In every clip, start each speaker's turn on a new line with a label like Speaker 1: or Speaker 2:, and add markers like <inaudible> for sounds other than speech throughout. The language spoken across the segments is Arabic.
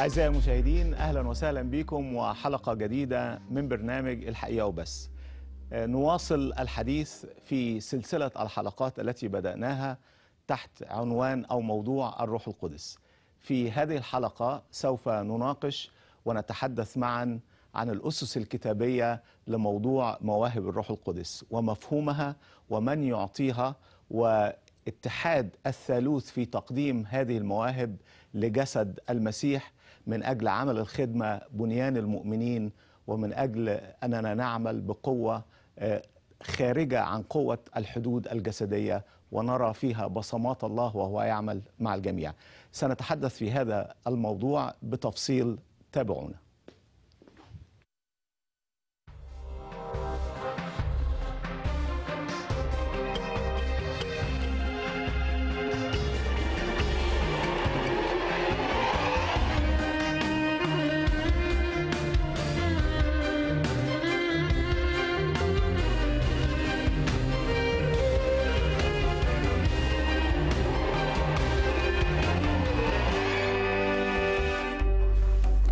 Speaker 1: أعزائي المشاهدين أهلا وسهلا بكم وحلقة جديدة من برنامج الحقيقة وبس آه، نواصل الحديث في سلسلة الحلقات التي بدأناها تحت عنوان أو موضوع الروح القدس في هذه الحلقة سوف نناقش ونتحدث معا عن الأسس الكتابية لموضوع مواهب الروح القدس ومفهومها ومن يعطيها واتحاد الثالوث في تقديم هذه المواهب لجسد المسيح من أجل عمل الخدمة بنيان المؤمنين ومن أجل أننا نعمل بقوة آه، خارجة عن قوة الحدود الجسدية ونرى فيها بصمات الله وهو يعمل مع الجميع سنتحدث في هذا الموضوع بتفصيل تابعونا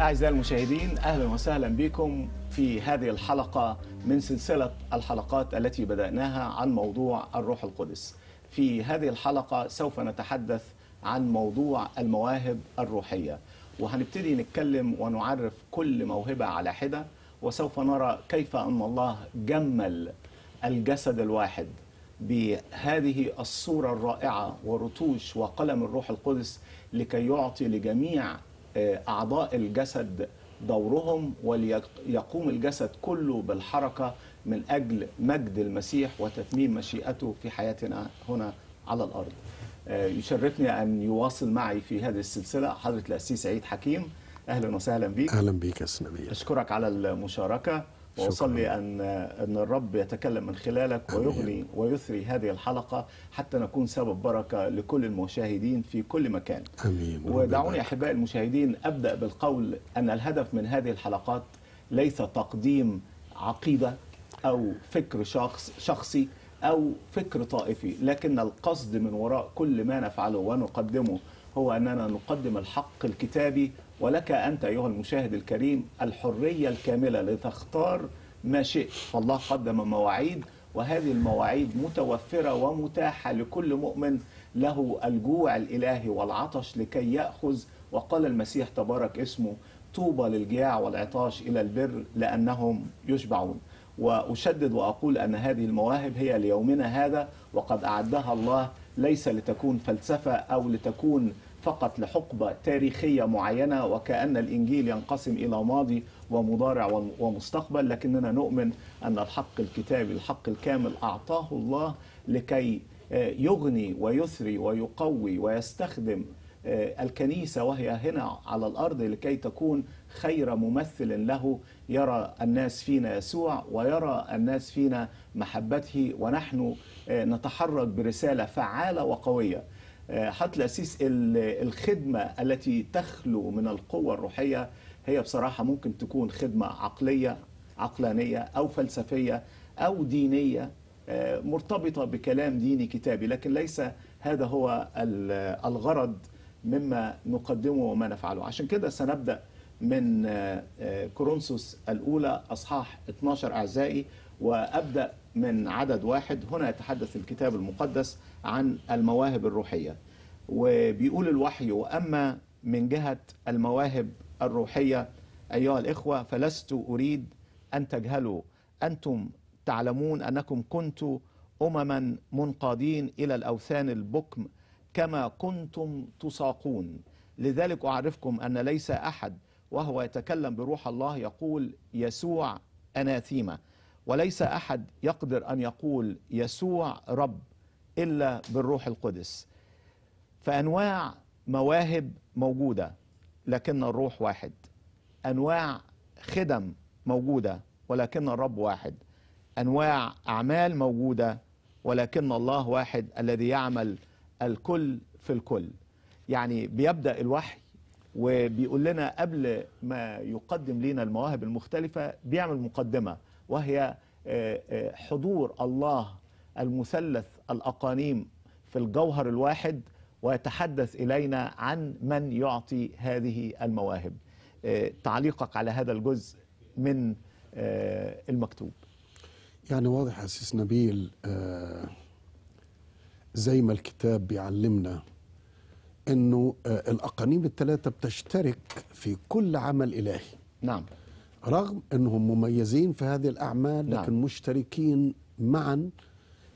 Speaker 1: أعزائي المشاهدين أهلا وسهلا بكم في هذه الحلقة من سلسلة الحلقات التي بدأناها عن موضوع الروح القدس في هذه الحلقة سوف نتحدث عن موضوع المواهب الروحية وهنبتدي نتكلم ونعرف كل موهبة على حدة وسوف نرى كيف أن الله جمل الجسد الواحد بهذه الصورة الرائعة ورتوش وقلم الروح القدس لكي يعطي لجميع آه، أعضاء الجسد دورهم وليقوم الجسد كله بالحركة من أجل مجد المسيح وتتميم مشيئته في حياتنا هنا على الأرض آه، يشرفني أن يواصل معي في هذه السلسلة حضرة الأسيس سعيد حكيم أهلا وسهلا بك أهلا بك يا أشكرك على المشاركة واصلي ان ان الرب يتكلم من خلالك ويغني ويثري هذه الحلقه حتى نكون سبب بركه لكل المشاهدين في كل مكان. امين. ودعوني احبائي المشاهدين ابدا بالقول ان الهدف من هذه الحلقات ليس تقديم عقيده او فكر شخص شخصي او فكر طائفي، لكن القصد من وراء كل ما نفعله ونقدمه هو اننا نقدم الحق الكتابي ولك أنت أيها المشاهد الكريم الحرية الكاملة لتختار ما شئت فالله قدم مواعيد وهذه المواعيد متوفرة ومتاحة لكل مؤمن له الجوع الإلهي والعطش لكي يأخذ وقال المسيح تبارك اسمه طوبى للجياع والعطاش إلى البر لأنهم يشبعون وأشدد وأقول أن هذه المواهب هي ليومنا هذا وقد أعدها الله ليس لتكون فلسفة أو لتكون فقط لحقبة تاريخية معينة وكأن الإنجيل ينقسم إلى ماضي ومضارع ومستقبل لكننا نؤمن أن الحق الكتابي الحق الكامل أعطاه الله لكي آه، يغني ويثري ويقوي ويستخدم آه، الكنيسة وهي هنا على الأرض لكي تكون خير ممثل له يرى الناس فينا يسوع ويرى الناس فينا محبته ونحن آه، نتحرك برسالة فعالة وقوية حتى تأسيس الخدمة التي تخلو من القوة الروحية هي بصراحة ممكن تكون خدمة عقلية عقلانية أو فلسفية أو دينية آه، مرتبطة بكلام ديني كتابي لكن ليس هذا هو الغرض مما نقدمه وما نفعله عشان كده سنبدأ من آه، آه، كورنثوس الأولى أصحاح 12 أعزائي وأبدأ من عدد واحد هنا يتحدث الكتاب المقدس عن المواهب الروحية وبيقول الوحي وأما من جهة المواهب الروحية أيها الإخوة فلست أريد أن تجهلوا أنتم تعلمون أنكم كنتم أمما منقادين إلى الأوثان البكم كما كنتم تساقون لذلك أعرفكم أن ليس أحد وهو يتكلم بروح الله يقول يسوع أناثيمة وليس احد يقدر ان يقول يسوع رب الا بالروح القدس فانواع مواهب موجوده لكن الروح واحد انواع خدم موجوده ولكن الرب واحد انواع اعمال موجوده ولكن الله واحد الذي يعمل الكل في الكل يعني بيبدا الوحي وبيقول لنا قبل ما يقدم لنا المواهب المختلفه بيعمل مقدمه وهي آه، آه، حضور الله المثلث الأقانيم في الجوهر الواحد ويتحدث إلينا عن من يعطي هذه المواهب آه، تعليقك على هذا الجزء من المكتوب
Speaker 2: يعني واضح أسيس نبيل زي ما الكتاب بيعلمنا أنه الأقانيم الثلاثة بتشترك في كل عمل إلهي نعم رغم أنهم مميزين في هذه الأعمال نعم. لكن نعم. مشتركين معا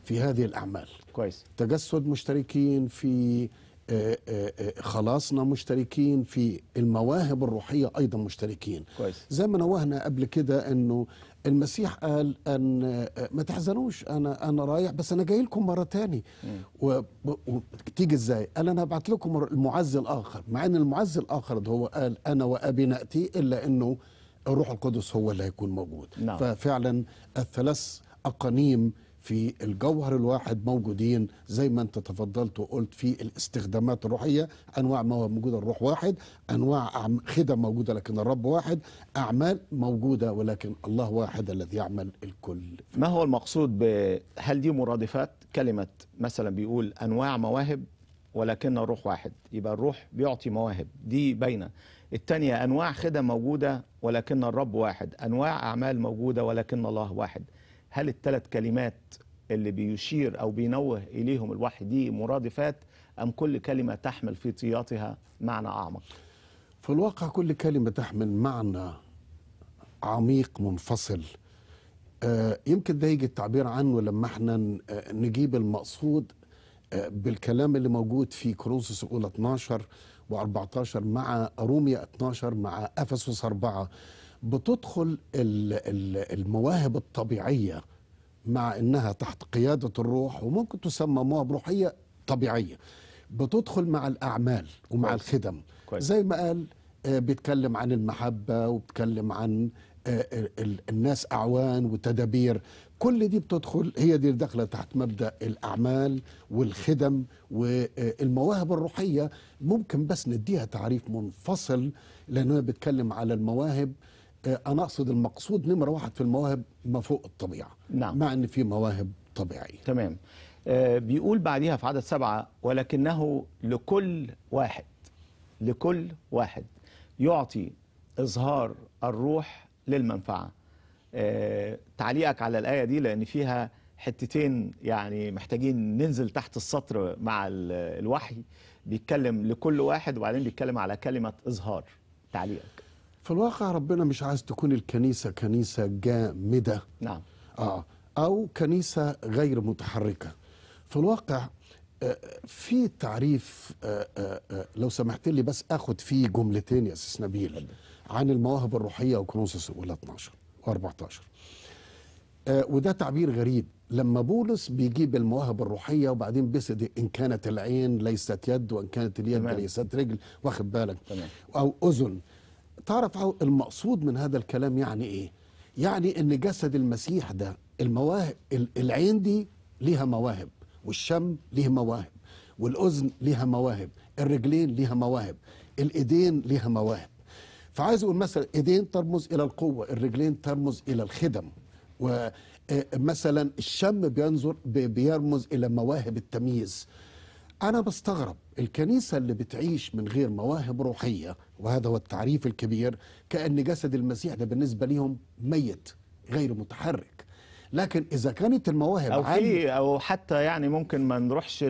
Speaker 2: في هذه الأعمال كويس تجسد مشتركين في آه، آه، آه، خلاصنا مشتركين في المواهب الروحية أيضا مشتركين كويس. زي ما نوهنا قبل كده أنه المسيح قال أن ما تحزنوش أنا أنا رايح بس أنا جاي لكم مرة ثاني وتيجي إزاي قال أنا هبعت لكم المعز الآخر مع أن المعز الآخر ده هو قال أنا وأبي نأتي إلا أنه الروح القدس هو اللي هيكون موجود نعم. ففعلا الثلاث أقانيم في الجوهر الواحد موجودين زي ما انت تفضلت وقلت في الاستخدامات الروحيه انواع موجوده الروح واحد انواع خدم موجوده لكن الرب واحد اعمال موجوده ولكن الله واحد
Speaker 1: الذي يعمل الكل ما هو المقصود ب هل دي مرادفات كلمه مثلا بيقول انواع مواهب ولكن الروح واحد يبقى الروح بيعطي مواهب دي باينه الثانية أنواع خدم موجودة ولكن الرب واحد أنواع أعمال موجودة ولكن الله واحد هل الثلاث كلمات اللي بيشير أو بينوه إليهم الوحي دي مرادفات أم كل كلمة تحمل في طياتها معنى أعمق
Speaker 2: في الواقع كل كلمة تحمل معنى عميق منفصل آه، يمكن ده يجي التعبير عنه لما احنا آه، نجيب المقصود آه، بالكلام اللي موجود في كورنثوس الاولى 12 و14 مع روميا 12 مع افسس 4 بتدخل المواهب الطبيعيه مع انها تحت قياده الروح وممكن تسمى مواهب روحيه طبيعيه بتدخل مع الاعمال ومع كويس. الخدم كويس. زي ما قال آه، بيتكلم عن المحبه وبيتكلم عن آه، الناس اعوان وتدابير كل دي بتدخل هي دي داخله تحت مبدا الاعمال والخدم والمواهب الروحيه ممكن بس نديها تعريف منفصل لان بتكلم على المواهب آه، انا اقصد المقصود نمره واحد في المواهب
Speaker 1: ما فوق الطبيعه نعم. مع ان في مواهب طبيعيه تمام آه، بيقول بعديها في عدد سبعه ولكنه لكل واحد لكل واحد يعطي اظهار الروح للمنفعه تعليقك على الآية دي لأن فيها حتتين يعني محتاجين ننزل تحت السطر مع الوحي بيتكلم لكل واحد وبعدين بيتكلم على كلمة إظهار تعليقك
Speaker 2: في الواقع ربنا مش عايز تكون الكنيسة كنيسة جامدة نعم آه أو كنيسة غير متحركة في الواقع آه، في تعريف آه، آه، لو سمحت لي بس اخد فيه جملتين يا استاذ نبيل عن المواهب الروحيه وكنوسس الاولى 12 14 آه، وده تعبير غريب لما بولس بيجيب المواهب الروحيه وبعدين بيسد ان كانت العين ليست يد وان كانت اليد تمام. ليست رجل واخد بالك تمام. او اذن تعرف المقصود من هذا الكلام يعني ايه يعني ان جسد المسيح ده المواهب العين دي ليها مواهب والشم ليه مواهب والاذن ليها مواهب الرجلين ليها مواهب الايدين ليها مواهب فعايز اقول مثلا ايدين ترمز الى القوه الرجلين ترمز الى الخدم ومثلا آه، الشم بينظر بيرمز الى مواهب التمييز انا بستغرب الكنيسه اللي بتعيش من غير مواهب روحيه وهذا هو التعريف الكبير كان جسد المسيح ده بالنسبه ليهم ميت غير متحرك لكن اذا كانت المواهب او في
Speaker 1: او حتى يعني ممكن ما نروحش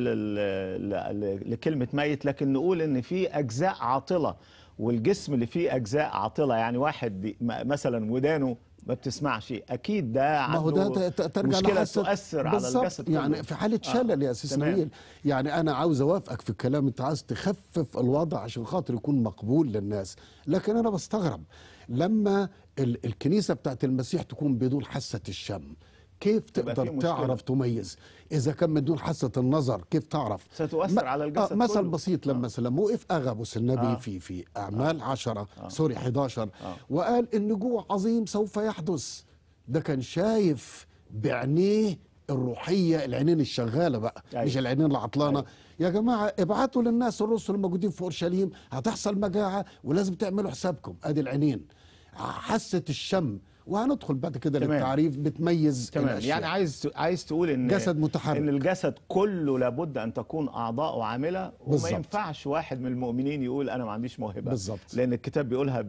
Speaker 1: لكلمه ميت لكن نقول ان في اجزاء عاطله والجسم اللي فيه اجزاء عاطله يعني واحد مثلا ودانه ما بتسمعش اكيد ده عنده ما هو ده ترجع مشكله تؤثر على الجسد يعني في حاله آه، شلل آه. يا استاذ اسماعيل
Speaker 2: يعني انا عاوز اوافقك في الكلام انت عاوز تخفف الوضع عشان خاطر يكون مقبول للناس لكن انا بستغرب لما الكنيسه بتاعت المسيح تكون بدون حاسه الشم كيف تقدر تعرف تميز اذا كان من دون حاسه النظر كيف تعرف
Speaker 1: ستؤثر على الجسد آه مثل كله.
Speaker 2: بسيط لما آه. سلم وقف اغابوس النبي آه. في في آه. اعمال 10 آه. سوري 11 آه. وقال ان جوع عظيم سوف يحدث ده كان شايف بعينيه الروحيه العينين الشغاله بقى أيوة. مش العينين العطلانه أيوة. يا جماعه ابعتوا للناس الرسل الموجودين في اورشليم هتحصل مجاعه ولازم تعملوا حسابكم ادي العينين حاسه الشم وهندخل بعد كده للتعريف بتميز تمام يعني الأشياء. يعني
Speaker 1: عايز عايز تقول ان جسد متحرك ان الجسد كله لابد ان تكون اعضاءه عامله وما ينفعش واحد من المؤمنين يقول انا ما عنديش موهبه بالزبط. لان الكتاب بيقولها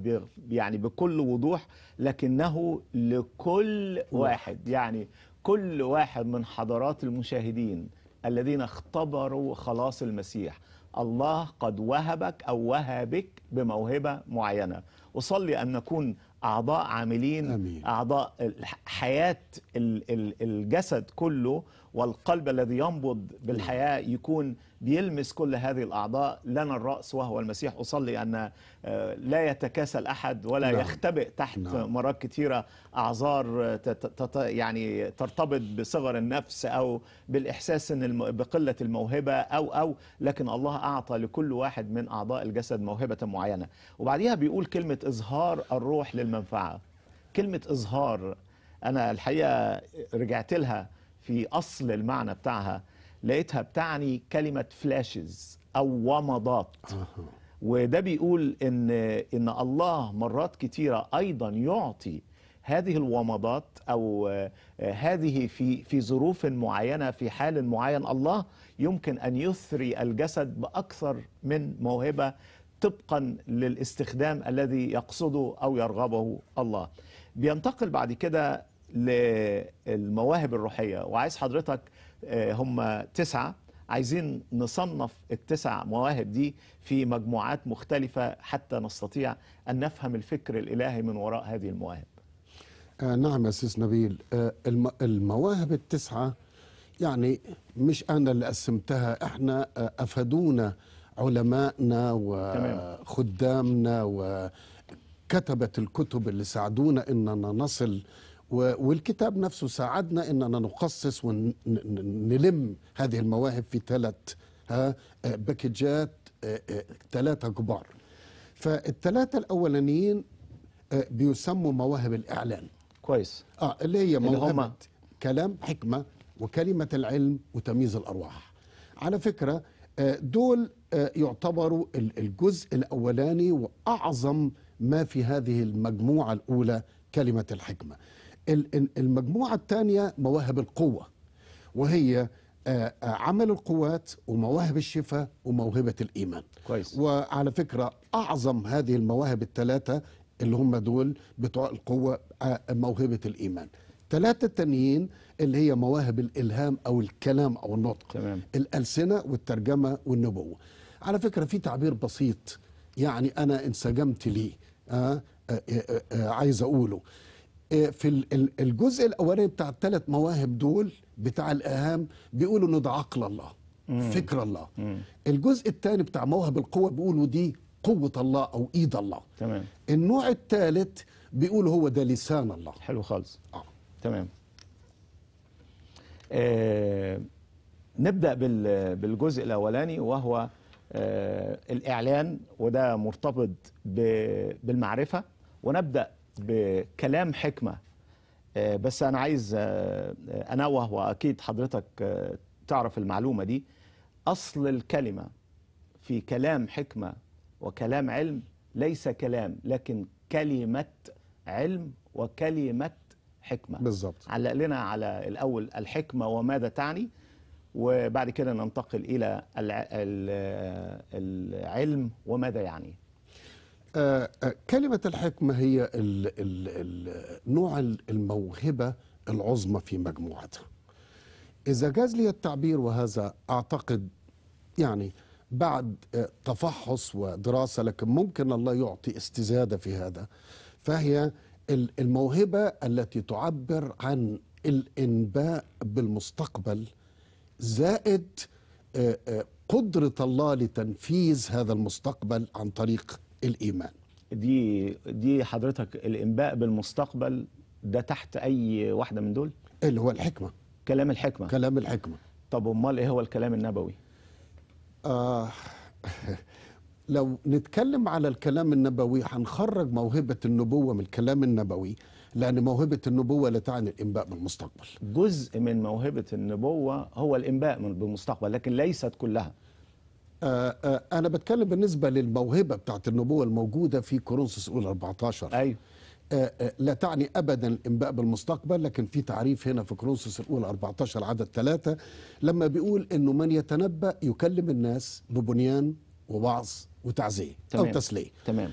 Speaker 1: يعني بكل وضوح لكنه لكل واحد يعني كل واحد من حضرات المشاهدين الذين اختبروا خلاص المسيح الله قد وهبك او وهبك بموهبه معينه اصلي ان نكون اعضاء عاملين أمين. اعضاء حياه الجسد كله والقلب الذي ينبض بالحياه نعم. يكون بيلمس كل هذه الأعضاء لنا الرأس وهو المسيح أصلي أن آه، لا يتكاسل أحد ولا نعم. يختبئ تحت نعم. مرات كثيرة أعذار يعني ترتبط بصغر النفس أو بالإحساس إن بقلة الموهبة أو أو لكن الله أعطى لكل واحد من أعضاء الجسد موهبة معينة وبعديها بيقول كلمة إظهار الروح للمنفعة كلمة إظهار أنا الحقيقة رجعت لها في أصل المعنى بتاعها لقيتها بتعني كلمه فلاشز او ومضات وده بيقول ان ان الله مرات كتيره ايضا يعطي هذه الومضات او آه، هذه في في ظروف معينه في حال معين الله يمكن ان يثري الجسد باكثر من موهبه طبقا للاستخدام الذي يقصده او يرغبه الله. بينتقل بعد كده للمواهب الروحيه وعايز حضرتك آه، هم تسعة عايزين نصنف التسع مواهب دي في مجموعات مختلفة حتى نستطيع أن نفهم الفكر الإلهي من وراء هذه المواهب
Speaker 2: آه نعم يا سيس نبيل آه المواهب التسعة يعني مش أنا اللي قسمتها إحنا آه أفادونا علمائنا وخدامنا وكتبت الكتب اللي ساعدونا إننا نصل والكتاب نفسه ساعدنا اننا نقصص ونلم هذه المواهب في ثلاث باكجات آه، آه، ثلاثه كبار فالثلاثه الاولانيين آه، بيسموا مواهب الاعلان كويس اه اللي هي موهبه كلام حكمه وكلمه العلم وتمييز الارواح على فكره دول يعتبروا الجزء الاولاني واعظم ما في هذه المجموعه الاولى كلمه الحكمه المجموعة الثانية مواهب القوة وهي آه، آه، عمل القوات ومواهب الشفاء وموهبة الإيمان كويس. وعلى فكرة أعظم هذه المواهب الثلاثة اللي هم دول بتوع القوة آه، موهبة الإيمان ثلاثة تانيين اللي هي مواهب الإلهام أو الكلام أو النطق تمام. الألسنة والترجمة والنبوة على فكرة في تعبير بسيط يعني أنا انسجمت ليه آه آه آه عايز أقوله إيه، في الجزء الاولاني بتاع الثلاث مواهب دول بتاع الاهام بيقولوا ان ده عقل الله فكر الله مم. الجزء الثاني بتاع موهب القوه بيقولوا دي قوه الله او ايد الله تمام النوع الثالث بيقول هو ده لسان الله حلو خالص آه.
Speaker 1: تمام آه نبدا بالجزء الاولاني وهو آه الاعلان وده مرتبط بالمعرفه ونبدا بكلام حكمه آه، بس انا عايز آه، آه، انوه واكيد حضرتك تعرف المعلومه دي اصل الكلمه في كلام حكمه وكلام علم ليس كلام لكن كلمه علم وكلمه حكمه بالظبط علق لنا على الاول الحكمه وماذا تعني وبعد كده ننتقل الى العلم وماذا يعني آه، آه، كلمة الحكمة هي ال ال نوع الموهبة
Speaker 2: العظمى في مجموعتها إذا جاز لي التعبير وهذا أعتقد يعني بعد آه، تفحص ودراسة لكن ممكن الله يعطي استزادة في هذا فهي الموهبة التي تعبر عن الإنباء بالمستقبل زائد
Speaker 1: قدرة الله لتنفيذ هذا المستقبل عن طريق الايمان دي دي حضرتك الانباء بالمستقبل ده تحت اي واحده من دول اللي هو الحكمه كلام الحكمه كلام الحكمه طب امال ايه هو الكلام النبوي آه <laughs> لو نتكلم على الكلام
Speaker 2: النبوي هنخرج موهبه النبوه من الكلام النبوي لان موهبه النبوه لا تعني
Speaker 1: الانباء بالمستقبل جزء من موهبه النبوه هو الانباء بالمستقبل لكن ليست كلها آه، آه، انا بتكلم بالنسبه للموهبه بتاعت النبوه الموجوده
Speaker 2: في كورنثوس اولى 14 ايوه آه، لا تعني ابدا الانباء بالمستقبل لكن في تعريف هنا في كورنثوس الاولى 14 عدد ثلاثة لما بيقول انه من يتنبا يكلم الناس ببنيان ووعظ وتعزيه تمام. او تسليه تمام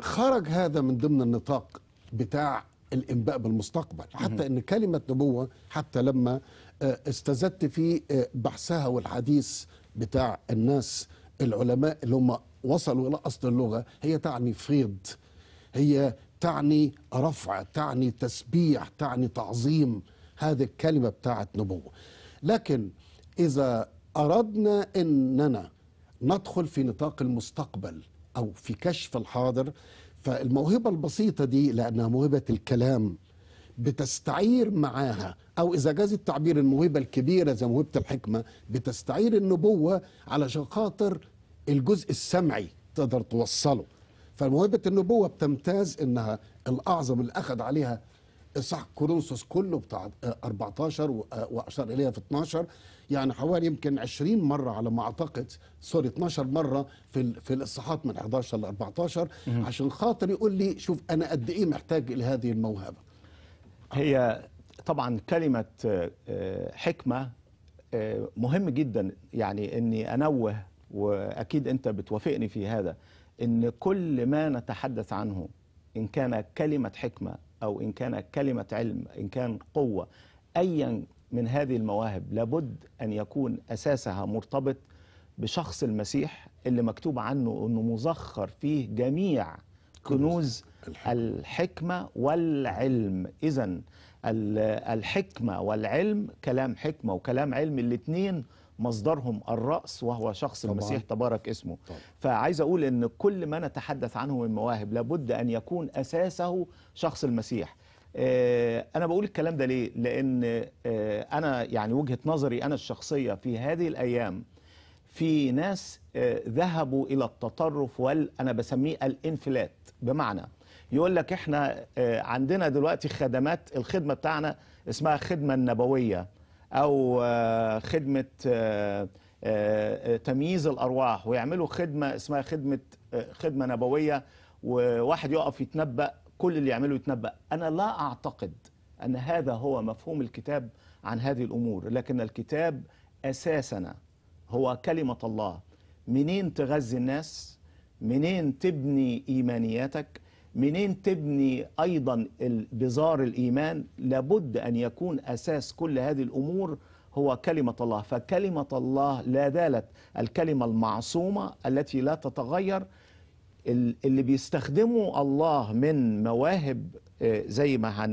Speaker 2: خرج هذا من ضمن النطاق بتاع الانباء بالمستقبل حتى ان كلمه نبوه حتى لما استزدت في بحثها والحديث بتاع الناس العلماء اللي هم وصلوا إلى أصل اللغة هي تعني فيض هي تعني رفع تعني تسبيح تعني تعظيم هذه الكلمة بتاعت نبوة لكن إذا أردنا أننا ندخل في نطاق المستقبل أو في كشف الحاضر فالموهبة البسيطة دي لأنها موهبة الكلام بتستعير معاها او اذا جاز التعبير الموهبه الكبيره زي موهبه الحكمه بتستعير النبوه علشان خاطر الجزء السمعي تقدر توصله فموهبه النبوه بتمتاز انها الاعظم اللي اخذ عليها صح كورنثوس كله بتاع 14 واشار اليها في 12 يعني حوالي يمكن 20 مره على ما اعتقد سوري 12 مره في في الاصحاحات من 11 ل 14 عشان
Speaker 1: خاطر يقول لي شوف انا قد ايه محتاج لهذه الموهبه هي طبعا كلمة آه، آه، حكمة آه، مهم جدا يعني أني أنوه وأكيد أنت بتوافقني في هذا أن كل ما نتحدث عنه إن كان كلمة حكمة أو إن كان كلمة علم إن كان قوة أيا من هذه المواهب لابد أن يكون أساسها مرتبط بشخص المسيح اللي مكتوب عنه أنه مزخر فيه جميع كنوز الحكمة والعلم إذا الحكمة والعلم كلام حكمة وكلام علم الاثنين مصدرهم الرأس وهو شخص طبعا. المسيح تبارك اسمه طبعا. فعايز أقول أن كل ما نتحدث عنه من مواهب لابد أن يكون أساسه شخص المسيح آه، أنا بقول الكلام ده ليه؟ لأن آه، أنا يعني وجهة نظري أنا الشخصية في هذه الأيام في ناس آه، ذهبوا إلى التطرف وال أنا بسميه الانفلات بمعنى يقول لك احنا آه، عندنا دلوقتي خدمات الخدمه بتاعنا اسمها خدمه النبويه او آه، خدمه آه، تمييز الارواح ويعملوا خدمه اسمها خدمه خدمه نبويه وواحد يقف يتنبأ كل اللي يعمله يتنبأ أنا لا أعتقد أن هذا هو مفهوم الكتاب عن هذه الأمور لكن الكتاب أساسنا هو كلمة الله منين تغذي الناس منين تبني إيمانياتك منين تبني أيضا بزار الإيمان لابد أن يكون أساس كل هذه الأمور هو كلمة الله فكلمة الله لا زالت الكلمة المعصومة التي لا تتغير اللي بيستخدمه الله من مواهب آه، زي ما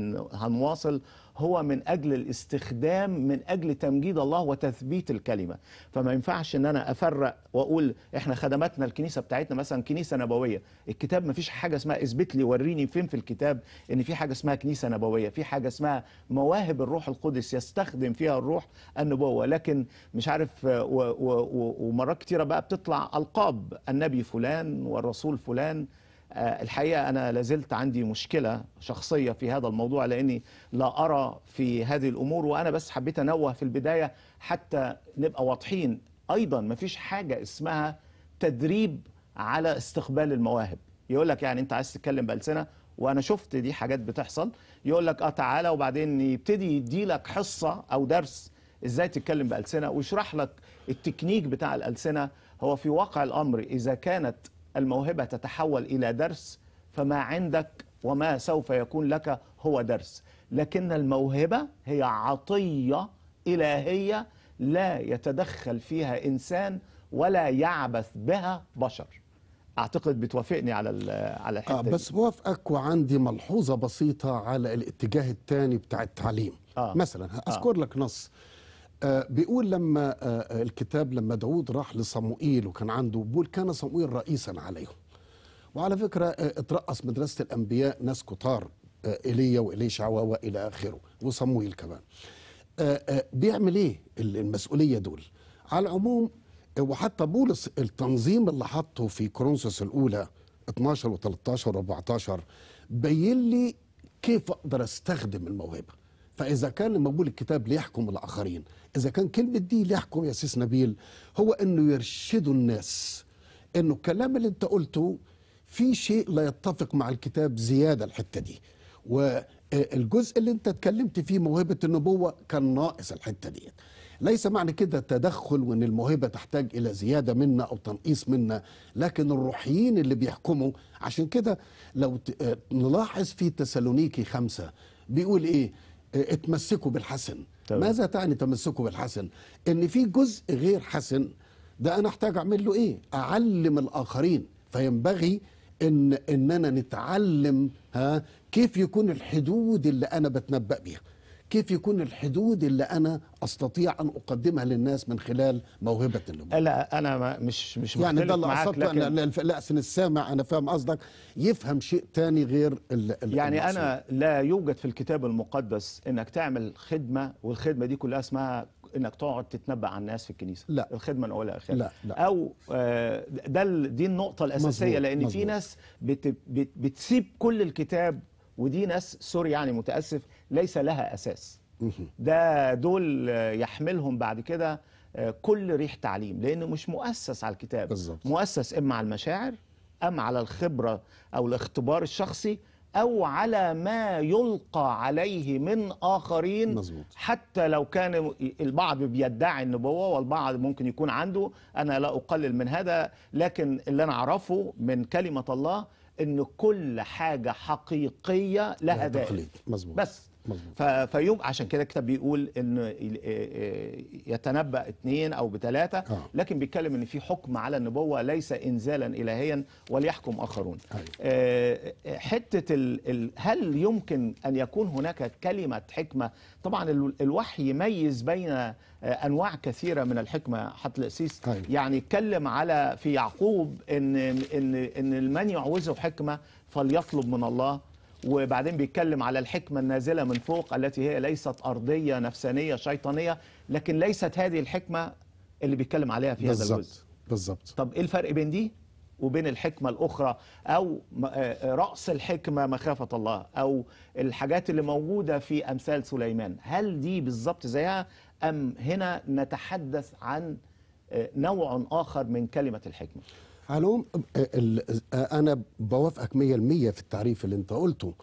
Speaker 1: هنواصل هو من أجل الاستخدام من أجل تمجيد الله وتثبيت الكلمة فما ينفعش أن أنا أفرق وأقول إحنا خدماتنا الكنيسة بتاعتنا مثلا كنيسة نبوية الكتاب ما فيش حاجة اسمها اثبت لي وريني فين في الكتاب إن في حاجة اسمها كنيسة نبوية في حاجة اسمها مواهب الروح القدس يستخدم فيها الروح النبوة لكن مش عارف ومرات كتيرة بقى بتطلع ألقاب النبي فلان والرسول فلان آه، الحقيقة أنا لازلت عندي مشكلة شخصية في هذا الموضوع لأني لا أرى في هذه الأمور وأنا بس حبيت أنوه في البداية حتى نبقى واضحين أيضا ما فيش حاجة اسمها تدريب على استقبال المواهب يقول لك يعني أنت عايز تتكلم بألسنة وأنا شفت دي حاجات بتحصل يقول لك أه تعالى وبعدين يبتدي يديلك حصة أو درس إزاي تتكلم بألسنة ويشرح لك التكنيك بتاع الألسنة هو في واقع الأمر إذا كانت الموهبة تتحول إلى درس فما عندك وما سوف يكون لك هو درس لكن الموهبة هي عطية إلهية لا يتدخل فيها إنسان ولا يعبث بها بشر اعتقد بتوافقني على
Speaker 2: على الحته آه بس بوافقك وعندي ملحوظه بسيطه على الاتجاه الثاني بتاع التعليم
Speaker 1: آه. مثلا اذكر
Speaker 2: آه. لك نص آه، بيقول لما آه، آه، الكتاب لما داود راح لصموئيل وكان عنده بول كان صموئيل رئيسا عليهم وعلى فكرة اترأس مدرسة الأنبياء ناس كتار إيليا وإليشع وإلى آخره وصموئيل كمان بيعمل إيه المسؤولية دول على العموم وحتى بولس التنظيم اللي حطه في كرونسوس الأولى 12 و13 و14 بين لي كيف أقدر أستخدم الموهبة فإذا كان لما بقول الكتاب ليحكم الآخرين اذا كان كلمه دي اللي يحكم يا سيس نبيل هو انه يرشدوا الناس انه الكلام اللي انت قلته في شيء لا يتفق مع الكتاب زياده الحته دي والجزء اللي انت اتكلمت فيه موهبه النبوه كان ناقص الحته ديت ليس معنى كده تدخل وان الموهبه تحتاج الى زياده منا او تنقيص منا لكن الروحيين اللي بيحكموا عشان كده لو آه، نلاحظ في تسالونيكي خمسة بيقول ايه آه، اتمسكوا بالحسن طيب. ماذا تعني تمسكه بالحسن ان في جزء غير حسن ده انا احتاج اعمل له ايه اعلم الاخرين فينبغي ان اننا نتعلم ها كيف يكون الحدود اللي انا بتنبأ بيها كيف يكون الحدود اللي انا استطيع ان اقدمها للناس من خلال موهبه النمو
Speaker 1: لا انا مش مش يعني ده اللي قصدته لكن... لأسن السامع انا فاهم قصدك يفهم شيء تاني غير ال يعني انا لا يوجد في الكتاب المقدس انك تعمل خدمه والخدمه دي كلها اسمها انك تقعد تتنبأ عن الناس في الكنيسه لا الخدمه الاولى اخيرا لا, لا او آه، ده دي النقطه الاساسيه مزبوط لان مزبوط في ناس بت بت بتسيب كل الكتاب ودي ناس سوري يعني متاسف ليس لها أساس ده دول يحملهم بعد كده آه، كل ريح تعليم لأنه مش مؤسس على الكتاب بالزبط. مؤسس إما على المشاعر أم على الخبرة أو الاختبار الشخصي أو على ما يلقى عليه من آخرين مزبوط. حتى لو كان البعض بيدعي النبوة والبعض ممكن يكون عنده أنا لا أقلل من هذا لكن اللي أنا أعرفه من كلمة الله أن كل حاجة حقيقية لها داعي بس مظبوط فيوم عشان كده الكتاب بيقول ان إيه، إيه، يتنبأ اثنين او بثلاثه آه. لكن بيتكلم ان في حكم على النبوه ليس انزالا الهيا وليحكم اخرون أيوه. آه، حته ال ال هل يمكن ان يكون هناك كلمه حكمه طبعا الوحي يميز بين آه، انواع كثيره من الحكمه حتى الاسيس طيب. يعني اتكلم على في يعقوب ان ان ان من يعوزه حكمه فليطلب من الله وبعدين بيتكلم على الحكمة النازلة من فوق التي هي ليست أرضية نفسانية شيطانية لكن ليست هذه الحكمة اللي بيتكلم عليها في هذا الجزء بالظبط طب إيه الفرق بين دي وبين الحكمة الأخرى أو آه، آه، رأس الحكمة مخافة الله أو الحاجات اللي موجودة في أمثال سليمان هل دي بالظبط زيها أم هنا نتحدث عن آه، نوع آخر من كلمة الحكمة
Speaker 2: علوم انا بوافقك 100% في التعريف اللي انت قلته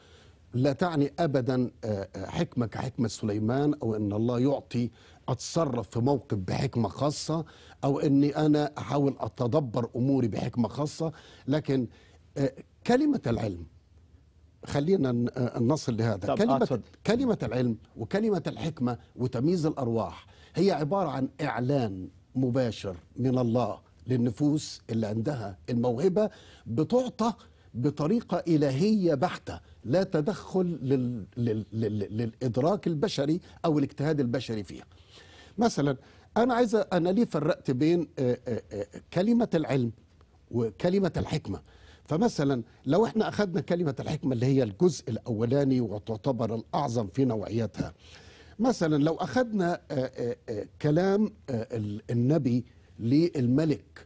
Speaker 2: لا تعني ابدا حكمه كحكمه سليمان او ان الله يعطي اتصرف في موقف بحكمه خاصه او اني انا احاول اتدبر اموري بحكمه خاصه لكن كلمه العلم خلينا نصل لهذا آه، كلمة, أتفضل. كلمة العلم وكلمة الحكمة وتمييز الأرواح هي عبارة عن إعلان مباشر من الله للنفوس اللي عندها الموهبه بتعطى بطريقه الهيه بحته لا تدخل لل... لل... لل... للادراك البشري او الاجتهاد البشري فيها. مثلا انا عايز انا ليه فرقت بين كلمه العلم وكلمه الحكمه فمثلا لو احنا اخذنا كلمه الحكمه اللي هي الجزء الاولاني وتعتبر الاعظم في نوعيتها مثلا لو اخذنا كلام النبي للملك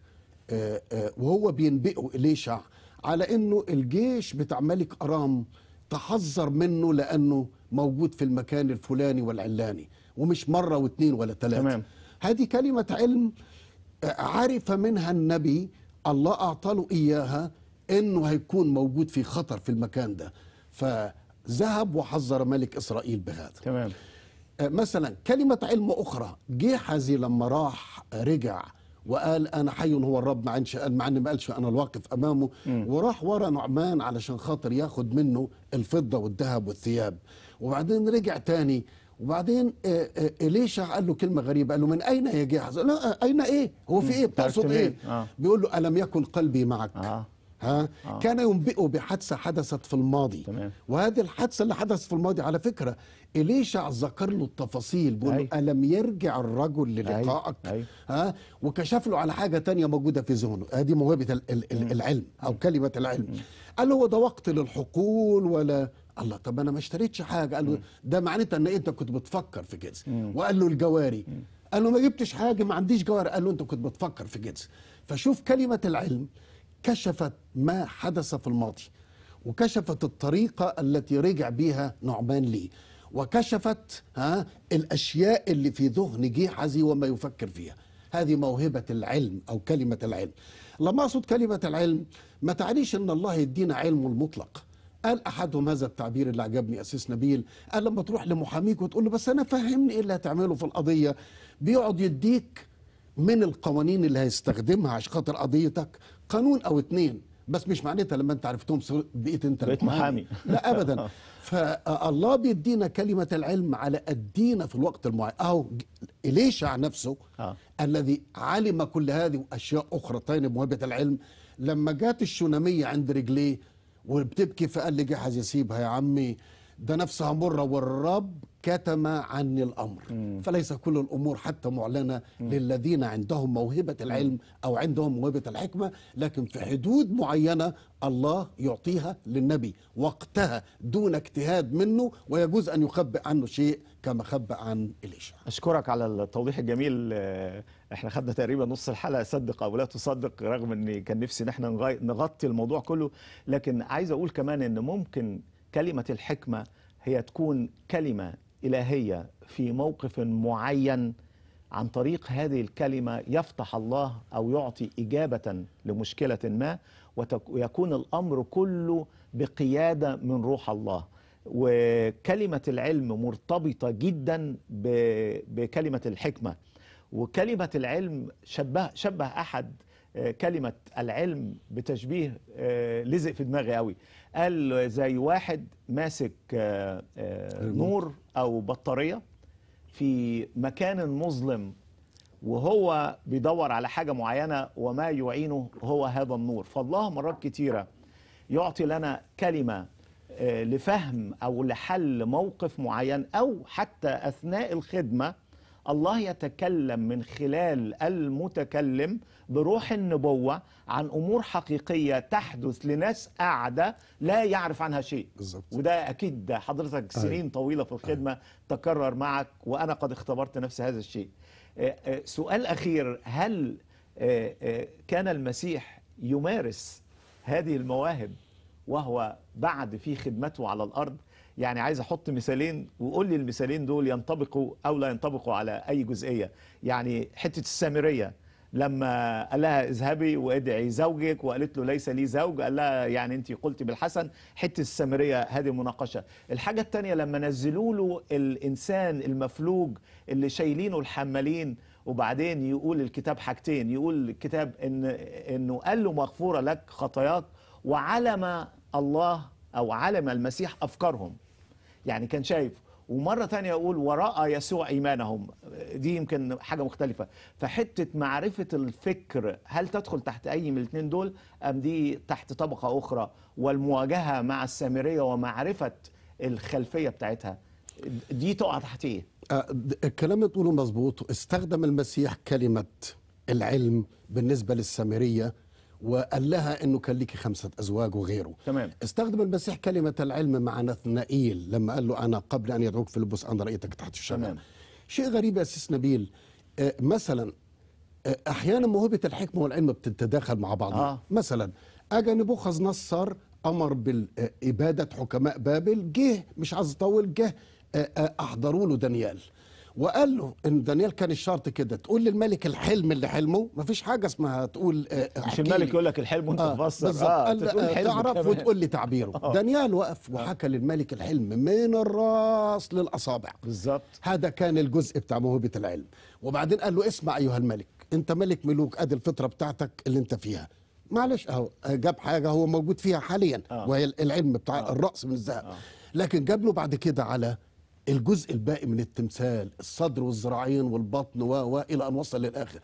Speaker 2: آه، آه، وهو بينبئه إليشع على أنه الجيش بتاع ملك أرام تحذر منه لأنه موجود في المكان الفلاني والعلاني ومش مرة واثنين ولا ثلاثة تمام. هذه كلمة علم آه، عرف منها النبي الله أعطاه إياها أنه هيكون موجود في خطر في المكان ده فذهب وحذر ملك إسرائيل بهذا تمام مثلا كلمة علم أخرى جيحزي لما راح رجع وقال انا حي هو الرب مع ان مع ان ما قالش انا الواقف امامه م. وراح ورا نعمان علشان خاطر ياخد منه الفضه والذهب والثياب وبعدين رجع تاني وبعدين آه، آه، اليشا قال له كلمة غريبة قال له من أين يا جاحظ لا آه، أين إيه هو في إيه بتقصد إيه؟, إيه آه. بيقول له ألم يكن قلبي معك آه. ها آه. كان ينبئه بحادثه حدثت في الماضي تمام. وهذه الحادثه اللي حدثت في الماضي على فكره إليشع ذكر له التفاصيل بيقول له ألم يرجع الرجل للقائك أيوة. ها وكشف له على حاجة تانية موجودة في ذهنه هذه موهبة العلم أو كلمة العلم قال له هو ده وقت للحقول ولا الله طب أنا ما اشتريتش حاجة قال له ده معناتها أن أنت كنت بتفكر في كده وقال له الجواري قال له ما جبتش حاجة ما عنديش جواري قال له أنت كنت بتفكر في كده فشوف كلمة العلم كشفت ما حدث في الماضي وكشفت الطريقة التي رجع بها نعمان ليه وكشفت ها الأشياء اللي في ذهن جيحزي وما يفكر فيها هذه موهبة العلم أو كلمة العلم لما أقصد كلمة العلم ما تعنيش أن الله يدينا علم المطلق قال أحدهم هذا التعبير اللي عجبني أسيس نبيل قال لما تروح لمحاميك وتقول له بس أنا فهمني إيه اللي هتعمله في القضية بيقعد يديك من القوانين اللي هيستخدمها عشان خاطر قضيتك قانون او اثنين بس مش معناتها لما انت عرفتهم بقيت انت بقيت محامي لا ابدا <laughs> آه. فالله بيدينا كلمه العلم على الدين في الوقت المعين اهو اليشع نفسه آه. الذي علم كل هذه واشياء اخرى ثانيه طيب، بموهبه العلم لما جات الشوناميه عند رجليه وبتبكي فقال لي جهز يسيبها يا عمي ده نفسها مره والرب كتم عني الأمر مم. فليس كل الأمور حتى معلنة مم. للذين عندهم موهبة العلم أو عندهم موهبة الحكمة لكن في حدود معينة الله يعطيها للنبي وقتها دون اجتهاد منه ويجوز أن يخبئ عنه شيء كما
Speaker 1: خبأ عن إليشا أشكرك على التوضيح الجميل آه، احنا خدنا تقريبا نص الحلقه صدق او لا تصدق رغم ان كان نفسي ان احنا نغطي الموضوع كله لكن عايز اقول كمان ان ممكن كلمه الحكمه هي تكون كلمه إلهية في موقف معين عن طريق هذه الكلمة يفتح الله أو يعطي إجابة لمشكلة ما ويكون الأمر كله بقيادة من روح الله وكلمة العلم مرتبطة جدا بكلمة الحكمة وكلمة العلم شبه, شبه أحد آه، كلمة العلم بتشبيه آه، لزق في دماغي قوي قال زي واحد ماسك آه، نور أو بطارية في مكان مظلم وهو بيدور على حاجة معينة وما يعينه هو هذا النور فالله مرات كتيرة يعطي لنا كلمة لفهم أو لحل موقف معين أو حتى أثناء الخدمة الله يتكلم من خلال المتكلم بروح النبوة عن أمور حقيقية تحدث لناس قاعدة لا يعرف عنها شيء بالزبط. وده أكيد حضرتك طيب. سنين طويلة في طيب. الخدمة تكرر معك وأنا قد اختبرت نفس هذا الشيء آه، آه، سؤال أخير هل آه، كان المسيح يمارس هذه المواهب وهو بعد في خدمته على الأرض يعني عايز احط مثالين وقول لي المثالين دول ينطبقوا او لا ينطبقوا على اي جزئيه يعني حته السامريه لما قال لها اذهبي وادعي زوجك وقالت له ليس لي زوج قال لها يعني انت قلت بالحسن حته السامريه هذه مناقشه الحاجه الثانيه لما نزلوا له الانسان المفلوج اللي شايلينه الحمالين وبعدين يقول الكتاب حاجتين يقول الكتاب ان انه قال له مغفوره لك خطاياك وعلم الله او علم المسيح افكارهم يعني كان شايف ومرة تانية أقول وراء يسوع إيمانهم دي يمكن حاجة مختلفة فحتة معرفة الفكر هل تدخل تحت أي من الاثنين دول أم دي تحت طبقة أخرى والمواجهة مع السامرية ومعرفة الخلفية بتاعتها دي تقع تحت
Speaker 2: إيه؟ أه، الكلام اللي تقوله مظبوط استخدم المسيح كلمة العلم بالنسبة للسامرية وقال لها انه كان ليكي خمسه ازواج وغيره تمام استخدم المسيح كلمه العلم مع نثنائيل لما قال له انا قبل ان يدعوك فيلبس انا رايتك تحت الشمال تمام. شيء غريب يا سيس نبيل آه، مثلا آه، احيانا موهبه الحكمه والعلم بتتداخل مع بعضها آه. مثلا اجى نبوخذ نصر امر باباده حكماء بابل جه مش عايز اطول جه آه، احضروا له دانيال وقال له ان دانيال كان الشرط كده تقول للملك الحلم اللي حلمه مفيش حاجه اسمها تقول عشان آه، آه، مش الملك يقول لك الحلم وانت تفسر اه, آه تقول آه، حلم تعرف وتقول لي تعبيره آه. دانيال وقف وحكى آه. للملك الحلم من الراس للاصابع بالظبط هذا كان الجزء بتاع موهبه العلم وبعدين قال له اسمع ايها الملك انت ملك ملوك ادي الفطره بتاعتك اللي انت فيها معلش اهو جاب حاجه هو موجود فيها حاليا آه. وهي العلم بتاع آه. الراس من الذهب آه. لكن جاب له بعد كده على الجزء الباقي من التمثال الصدر والذراعين والبطن و الى ان وصل للاخر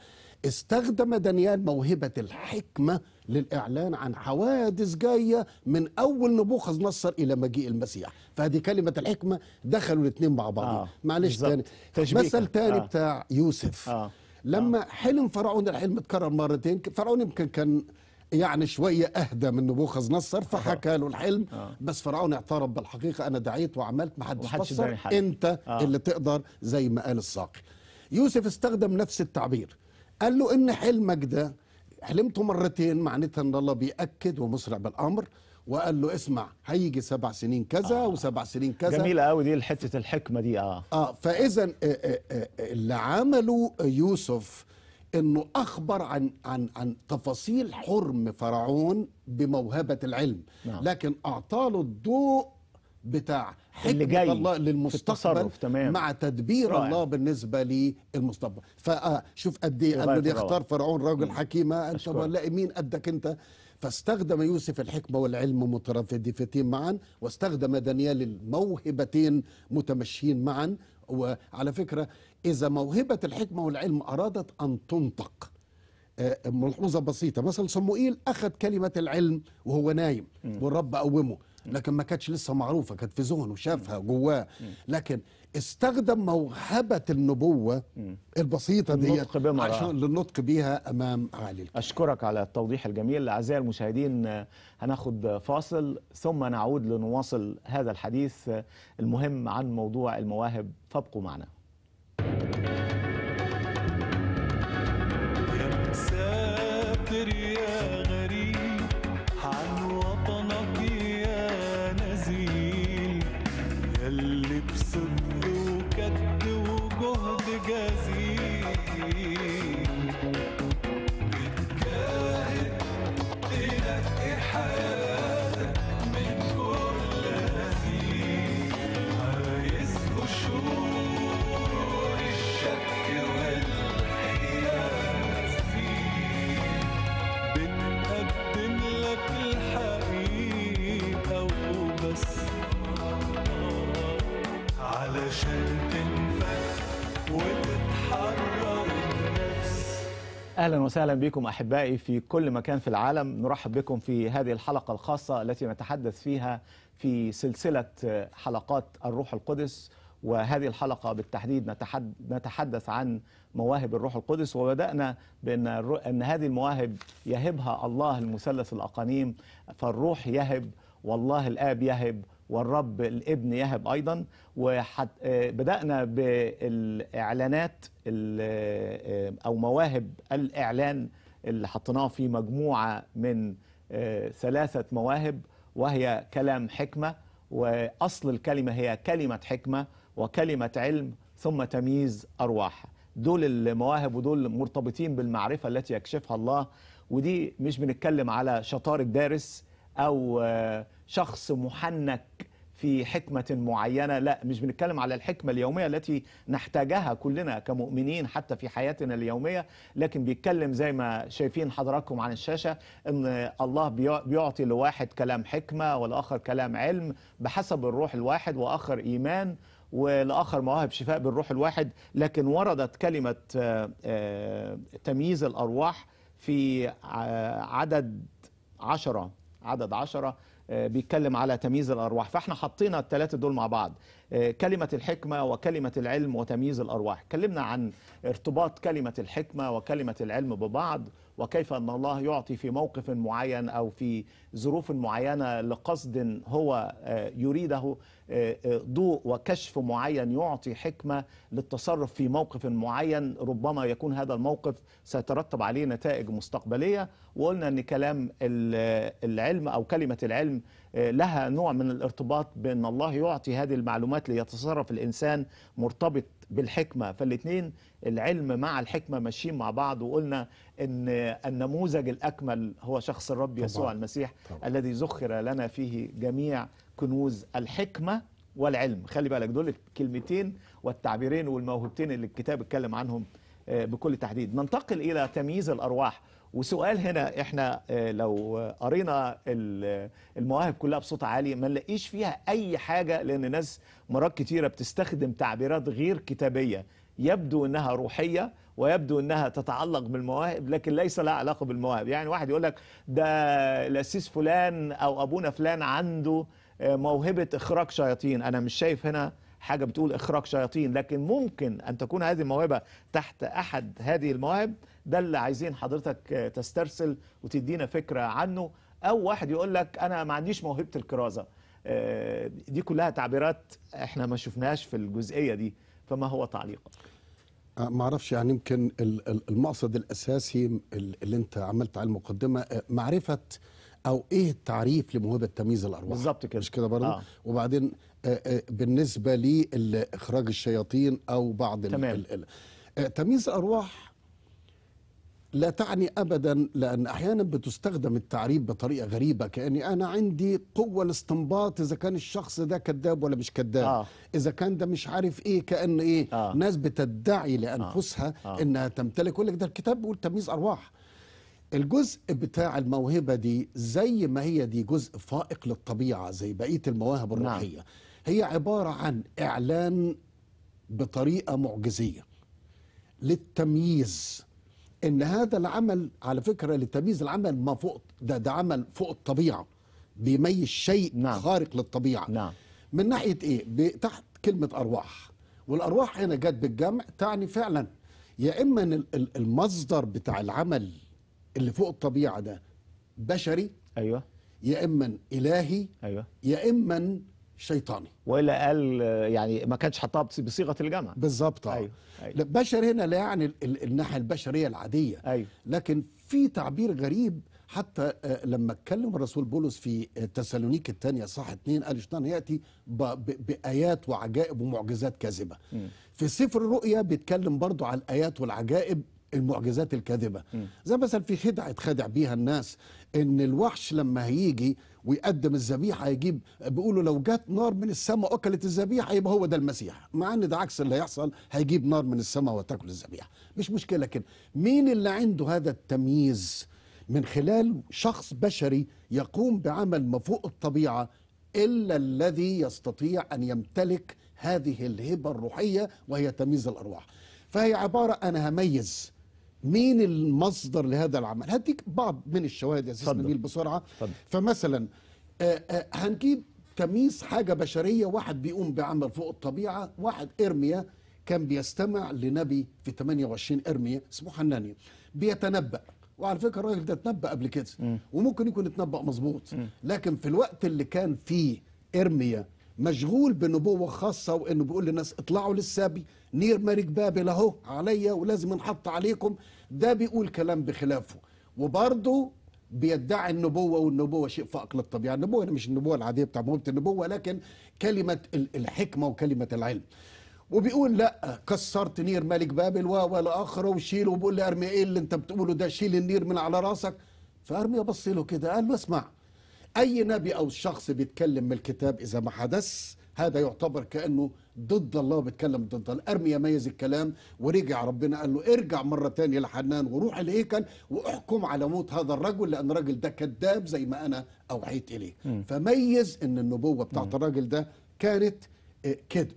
Speaker 2: استخدم دانيال موهبة الحكمة للإعلان عن حوادث جاية من أول نبوخذ نصر إلى مجيء المسيح فهذه كلمة الحكمة دخلوا الاثنين مع بعض آه. معلش تاني تشبيك. مثل تاني آه. بتاع يوسف آه. لما آه. حلم فرعون الحلم اتكرر مرتين فرعون يمكن كان يعني شويه اهدى من نبوخذ نصر فحكى له الحلم آه. بس فرعون اعترف بالحقيقه انا دعيت وعملت ما حدش بصر انت آه. اللي تقدر زي ما قال الساقي يوسف استخدم نفس التعبير قال له ان حلمك ده حلمته مرتين معناتها ان الله بيأكد ومسرع بالامر وقال له اسمع هيجي سبع سنين كذا آه. وسبع سنين كذا جميلة قوي دي حتة الحكمة دي اه اه فاذا آه، آه، آه، اللي عمله يوسف انه اخبر عن عن عن تفاصيل حرم فرعون بموهبه العلم نعم. لكن اعطاله الضوء بتاع حكمة الله للمستقبل تمام. مع تدبير رائع. الله بالنسبة للمستقبل فشوف قد ايه قال له يختار فرعون راجل حكيم انت مين قدك انت فاستخدم يوسف الحكمة والعلم مترادفتين معا واستخدم دانيال الموهبتين متمشيين معا وعلى فكرة إذا موهبة الحكمة والعلم أرادت أن تنطق آه، ملحوظة بسيطة مثلا صموئيل أخذ كلمة العلم وهو نايم والرب قومه لكن ما كانتش لسه معروفه كانت في زهن شافها جواه لكن استخدم موهبه النبوه البسيطه دي عشان
Speaker 1: للنطق بها امام علي الكريم. اشكرك على التوضيح الجميل اعزائي المشاهدين هناخد فاصل ثم نعود لنواصل هذا الحديث المهم عن موضوع المواهب فابقوا معنا اهلا وسهلا بكم احبائي في كل مكان في العالم نرحب بكم في هذه الحلقه الخاصه التي نتحدث فيها في سلسله حلقات الروح القدس وهذه الحلقه بالتحديد نتحدث عن مواهب الروح القدس وبدانا بان ان هذه المواهب يهبها الله المثلث الاقانيم فالروح يهب والله الاب يهب والرب الابن يهب ايضا وبدانا آه، بالاعلانات آه، او مواهب الاعلان اللي حطيناها في مجموعه من آه، ثلاثه مواهب وهي كلام حكمه واصل الكلمه هي كلمه حكمه وكلمه علم ثم تمييز ارواح دول المواهب ودول مرتبطين بالمعرفه التي يكشفها الله ودي مش بنتكلم على شطاره دارس او شخص محنك في حكمة معينة لا مش بنتكلم على الحكمة اليومية التي نحتاجها كلنا كمؤمنين حتى في حياتنا اليومية لكن بيتكلم زي ما شايفين حضراتكم على الشاشة ان الله بيعطي لواحد كلام حكمة والآخر كلام علم بحسب الروح الواحد وآخر إيمان والآخر مواهب شفاء بالروح الواحد لكن وردت كلمة آه، آه، تمييز الأرواح في عدد عشرة عدد عشرة آه، بيتكلم على تمييز الارواح فاحنا حطينا الثلاثه دول مع بعض آه، كلمه الحكمه وكلمه العلم وتمييز الارواح اتكلمنا عن ارتباط كلمه الحكمه وكلمه العلم ببعض وكيف أن الله يعطي في موقف معين أو في ظروف معينة لقصد هو آه، يريده آه، آه، ضوء وكشف معين يعطي حكمة للتصرف في موقف معين ربما يكون هذا الموقف سيترتب عليه نتائج مستقبلية وقلنا أن كلام العلم أو كلمة العلم لها نوع من الارتباط بأن الله يعطي هذه المعلومات ليتصرف الإنسان مرتبط بالحكمة فالاثنين العلم مع الحكمة ماشيين مع بعض وقلنا أن النموذج الأكمل هو شخص الرب يسوع طبعا. المسيح طبعا. الذي زخر لنا فيه جميع كنوز الحكمة والعلم خلي بالك دول الكلمتين والتعبيرين والموهبتين اللي الكتاب اتكلم عنهم آه، بكل تحديد ننتقل إلى تمييز الأرواح وسؤال هنا احنا آه، لو قرينا المواهب كلها بصوت عالي ما نلاقيش فيها اي حاجه لان ناس مرات كتيره بتستخدم تعبيرات غير كتابيه يبدو انها روحيه ويبدو انها تتعلق بالمواهب لكن ليس لها علاقه بالمواهب يعني واحد يقول لك ده الاسيس فلان او ابونا فلان عنده آه، موهبه اخراج شياطين انا مش شايف هنا حاجه بتقول اخراج شياطين لكن ممكن ان تكون هذه الموهبه تحت احد هذه المواهب ده اللي عايزين حضرتك آه، تسترسل وتدينا فكره عنه او واحد يقول لك انا ما عنديش موهبه الكرازه آه، دي كلها تعبيرات احنا ما شفناهاش في الجزئيه دي فما هو تعليقك؟
Speaker 2: أه، ما اعرفش يعني يمكن المقصد الاساسي اللي انت عملت على المقدمه أه، معرفه او ايه التعريف لموهبه تمييز الارواح بالظبط كده مش كده برضه آه. وبعدين أه، بالنسبه لاخراج الشياطين او بعض تمام. تمييز الارواح لا تعني ابدا لان احيانا بتستخدم التعريب بطريقه غريبه كاني انا عندي قوه الاستنباط اذا كان الشخص ده كذاب ولا مش كذاب آه. اذا كان ده مش عارف ايه كان ايه آه. ناس بتدعي لانفسها آه. آه. انها تمتلك يقول لك ده الكتاب بيقول تمييز ارواح الجزء بتاع الموهبه دي زي ما هي دي جزء فائق للطبيعه زي بقيه المواهب نعم. الروحيه نعم. هي عباره عن اعلان بطريقه معجزيه للتمييز ان هذا العمل على فكره لتمييز العمل ما فوق ده ده عمل فوق الطبيعه بيميز شيء نعم. خارق للطبيعه نعم. من ناحيه ايه تحت كلمه ارواح والارواح هنا جت بالجمع تعني فعلا يا اما ان المصدر بتاع العمل اللي فوق الطبيعه ده بشري ايوه يا اما الهي ايوه يا اما شيطاني والا قال يعني ما كانش حطها بصيغه الجمع بالظبط أيوه. أيوه. بشر هنا لا يعني الناحيه البشريه العاديه أيوه. لكن في تعبير غريب حتى آه، لما اتكلم الرسول بولس في آه، تسالونيك الثانيه صح اثنين قال الشيطان ياتي بايات وعجائب ومعجزات كاذبه في سفر الرؤيا بيتكلم برضو على الايات والعجائب المعجزات الكاذبه زي مثلا في خدعه اتخدع بيها الناس ان الوحش لما هيجي ويقدم الذبيحه يجيب بيقولوا لو جت نار من السماء اكلت الذبيحه يبقى هو ده المسيح مع ان ده عكس اللي هيحصل هيجيب نار من السماء وتاكل الذبيحه مش مشكله كده مين اللي عنده هذا التمييز من خلال شخص بشري يقوم بعمل ما فوق الطبيعه الا الذي يستطيع ان يمتلك هذه الهبه الروحيه وهي تمييز الارواح فهي عباره انا هميز مين المصدر لهذا العمل هديك بعض من الشواهد يا استاذ نبيل بسرعه فضل. فمثلا آه، آه، هنجيب تمييز حاجه بشريه واحد بيقوم بعمل فوق الطبيعه واحد ارميا كان بيستمع لنبي في 28 ارميا اسمه حناني بيتنبأ وعلى فكره الراجل ده اتنبأ قبل كده م. وممكن يكون اتنبأ مظبوط لكن في الوقت اللي كان فيه ارميا مشغول بنبوه خاصه وانه بيقول للناس اطلعوا للسبي نير مارك بابل اهو عليا ولازم نحط عليكم ده بيقول كلام بخلافه وبرضه بيدعي النبوه والنبوه شيء فائق للطبيعه، النبوه مش النبوه العاديه بتاع مهمه النبوه لكن كلمه الحكمه وكلمه العلم. وبيقول لا كسرت نير ملك بابل و اخره وشيل وبيقول لي ارمي ايه اللي انت بتقوله ده شيل النير من على راسك فارمي بص له كده قال له اسمع اي نبي او شخص بيتكلم من الكتاب اذا ما حدث هذا يعتبر كانه ضد الله بيتكلم ضد الارميه ميز الكلام ورجع ربنا قال له ارجع مره ثانيه لحنان وروح الهيكل واحكم على موت هذا الرجل لان الراجل ده كذاب زي ما انا اوحيت اليه فميز ان النبوه بتاعت الراجل ده كانت آه، كذب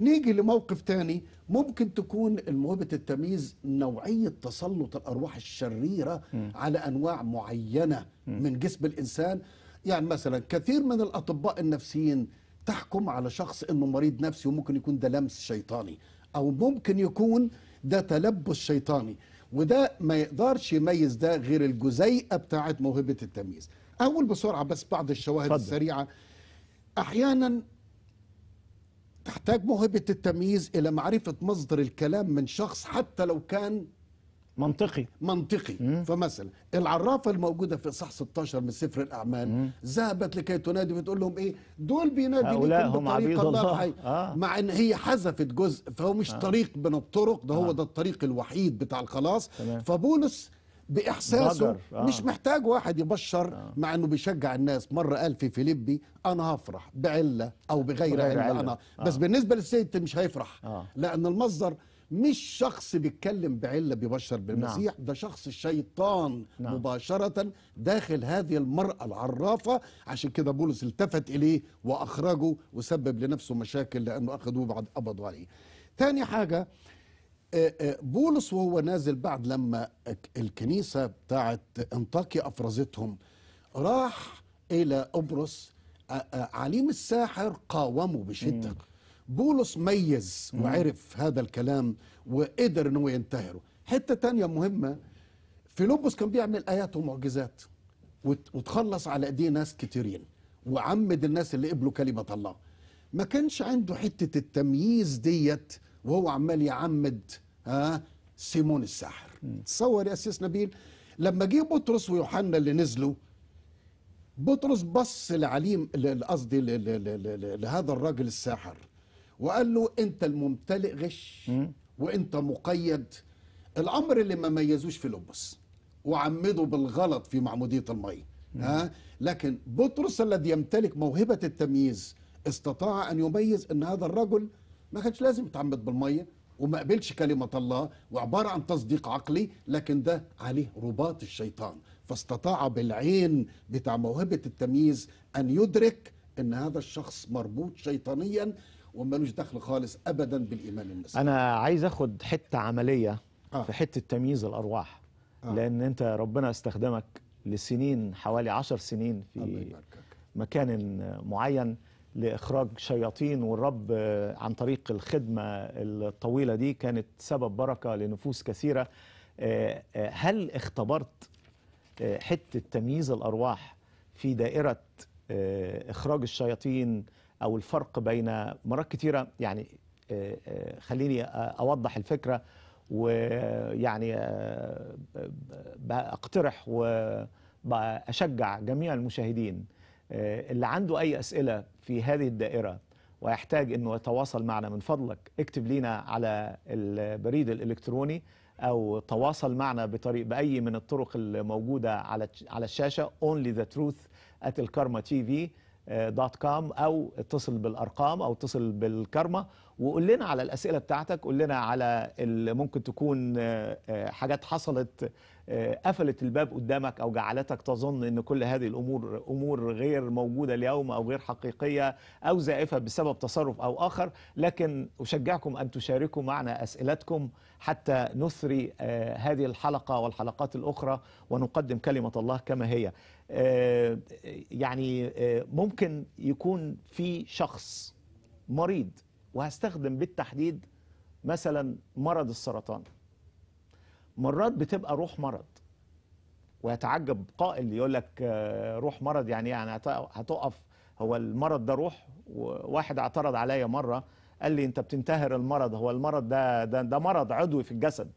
Speaker 2: نيجي لموقف ثاني ممكن تكون موهبة التمييز نوعية تسلط الأرواح الشريرة م. على أنواع معينة م. من جسم الإنسان يعني مثلا كثير من الأطباء النفسيين تحكم على شخص انه مريض نفسي وممكن يكون ده لمس شيطاني او ممكن يكون ده تلبس شيطاني وده ما يقدرش يميز ده غير الجزيئه بتاعه موهبه التمييز اول بسرعه بس بعض الشواهد فضل. السريعه احيانا تحتاج موهبه التمييز الى معرفه مصدر الكلام من شخص حتى لو كان منطقي منطقي مم. فمثلا العرافه الموجوده في اصحاح 16 من سفر الاعمال مم. ذهبت لكي تنادي وتقول لهم ايه دول بينادي هم عبيد الله آه. مع ان هي حذفت جزء فهو مش آه. طريق من الطرق ده آه. هو ده الطريق الوحيد بتاع الخلاص تمام. فبولس باحساسه آه. مش محتاج واحد يبشر آه. مع انه بيشجع الناس مره قال في فيليبي انا هفرح بعله او بغير, بغير علة, علة انا آه. بس بالنسبه للسيد مش هيفرح آه. لان المصدر مش شخص بيتكلم بعله بيبشر بالمسيح نعم. ده شخص الشيطان نعم. مباشره داخل هذه المراه العرافه عشان كده بولس التفت اليه واخرجه وسبب لنفسه مشاكل لانه اخذوه بعد قبضوا عليه تاني حاجه آه، آه، بولس وهو نازل بعد لما الكنيسه بتاعت انطاكيا افرزتهم راح الى قبرص آه، عليم الساحر قاومه بشده بولس ميز وعرف هذا الكلام وقدر انه ينتهره حته تانية مهمه فيلبس كان بيعمل ايات ومعجزات وتخلص على ايديه ناس كتيرين وعمد الناس اللي قبلوا كلمه الله ما كانش عنده حته التمييز ديت وهو عمال يعمد ها سيمون الساحر تصور يا سيس نبيل لما جه بطرس ويوحنا اللي نزلوا بطرس بص لعليم قصدي لهذا الراجل الساحر وقال له انت الممتلئ غش وانت مقيد الامر اللي ما ميزوش في لبس وعمده بالغلط في معموديه الميه ها لكن بطرس الذي يمتلك موهبه التمييز استطاع ان يميز ان هذا الرجل ما كانش لازم يتعمد بالميه وما قبلش كلمه الله وعباره عن تصديق عقلي لكن ده عليه رباط الشيطان فاستطاع بالعين بتاع موهبه التمييز ان يدرك ان هذا الشخص مربوط شيطانيا ومالوش دخل خالص ابدا بالايمان المسيحي
Speaker 1: انا عايز اخد حته عمليه آه. في حته تمييز الارواح آه. لان انت ربنا استخدمك لسنين حوالي عشر سنين في مكان معين لإخراج شياطين والرب عن طريق الخدمة الطويلة دي كانت سبب بركة لنفوس كثيرة هل اختبرت حتة تمييز الأرواح في دائرة إخراج الشياطين او الفرق بين مرات كتيره يعني آه، آه، خليني اوضح الفكره ويعني آه، اقترح واشجع جميع المشاهدين اللي عنده اي اسئله في هذه الدائره ويحتاج انه يتواصل معنا من فضلك اكتب لينا على البريد الالكتروني او تواصل معنا بطريق باي من الطرق الموجوده على على الشاشه only the truth at الكارما تي في آه، دوت كوم او اتصل بالارقام او اتصل بالكارما وقول لنا على الاسئله بتاعتك قول لنا على ممكن تكون آه، آه، حاجات حصلت قفلت الباب قدامك او جعلتك تظن ان كل هذه الامور امور غير موجوده اليوم او غير حقيقيه او زائفه بسبب تصرف او اخر لكن اشجعكم ان تشاركوا معنا اسئلتكم حتى نثري هذه الحلقه والحلقات الاخرى ونقدم كلمه الله كما هي آه، يعني آه، ممكن يكون في شخص مريض وهستخدم بالتحديد مثلا مرض السرطان مرات بتبقى روح مرض ويتعجب قائل يقول لك آه، روح مرض يعني يعني هتقف هو المرض ده روح واحد اعترض عليا مره قال لي انت بتنتهر المرض هو المرض ده ده, ده مرض عضوي في الجسد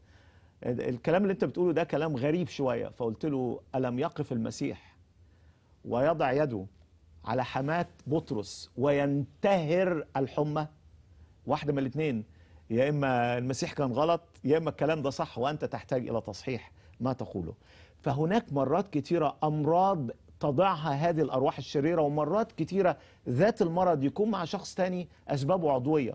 Speaker 1: الكلام اللي انت بتقوله ده كلام غريب شويه فقلت له الم يقف المسيح ويضع يده على حماة بطرس وينتهر الحمى واحدة من الاثنين يا إما المسيح كان غلط يا إما الكلام ده صح وأنت تحتاج إلى تصحيح ما تقوله فهناك مرات كثيره أمراض تضعها هذه الأرواح الشريرة ومرات كثيره ذات المرض يكون مع شخص تاني أسبابه عضوية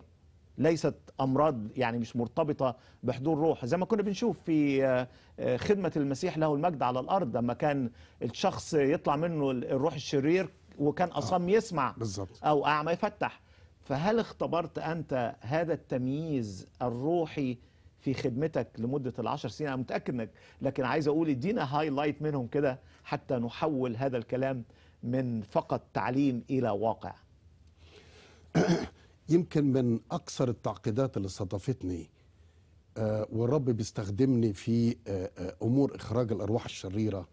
Speaker 1: ليست امراض يعني مش مرتبطه بحضور روح زي ما كنا بنشوف في آه، آه، خدمه المسيح له المجد على الارض لما كان الشخص يطلع منه الروح الشرير وكان آه. اصم يسمع بالزبط. او اعمى يفتح فهل اختبرت انت هذا التمييز الروحي في خدمتك لمده العشر سنين انا متاكد انك لكن عايز اقول ادينا هايلايت منهم كده حتى نحول هذا الكلام من فقط تعليم الى واقع
Speaker 2: <coughs> يمكن من أكثر التعقيدات اللي صدفتني آه، والرب بيستخدمني في آه، آه، أمور إخراج الأرواح الشريرة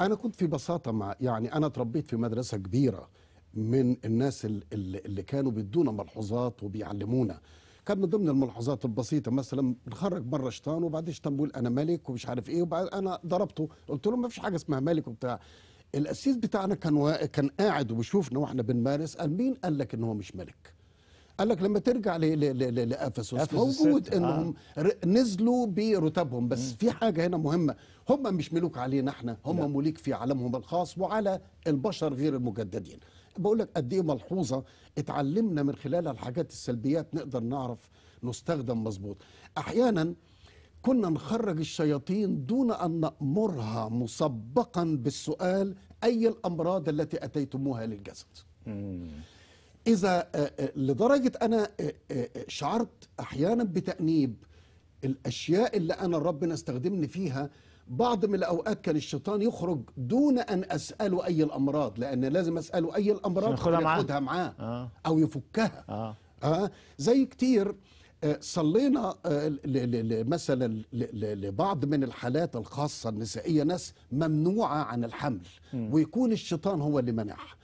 Speaker 2: أنا كنت في بساطة مع يعني أنا اتربيت في مدرسة كبيرة من الناس اللي, كانوا بيدونا ملحوظات وبيعلمونا كان من ضمن الملحوظات البسيطة مثلا بنخرج مرة شيطان وبعدين شيطان بيقول أنا ملك ومش عارف إيه وبعد أنا ضربته قلت له ما فيش حاجة اسمها ملك وبتاع الأسيس بتاعنا كان كان قاعد وبيشوفنا وإحنا بنمارس قال مين قال لك إن هو مش ملك؟ قال لك لما ترجع لافسوس موجود انهم آه. نزلوا برتبهم بس م. في حاجه هنا مهمه هم مش ملوك علينا احنا هم لا. مليك في عالمهم الخاص وعلى البشر غير المجددين بقول لك قد ايه ملحوظه اتعلمنا من خلالها الحاجات السلبيات نقدر نعرف نستخدم مظبوط احيانا كنا نخرج الشياطين دون ان نامرها مسبقا بالسؤال اي الامراض التي اتيتموها للجسد مم. اذا آه، آه، لدرجه انا آه، شعرت احيانا بتانيب الاشياء اللي انا ربنا استخدمني فيها بعض من الاوقات كان الشيطان يخرج دون ان اساله اي الامراض لان لازم اساله اي الامراض ياخدها معاه او يفكها آه. زي كتير صلينا مثلا لبعض من الحالات الخاصه النسائيه ناس ممنوعه عن الحمل ويكون الشيطان هو اللي منعها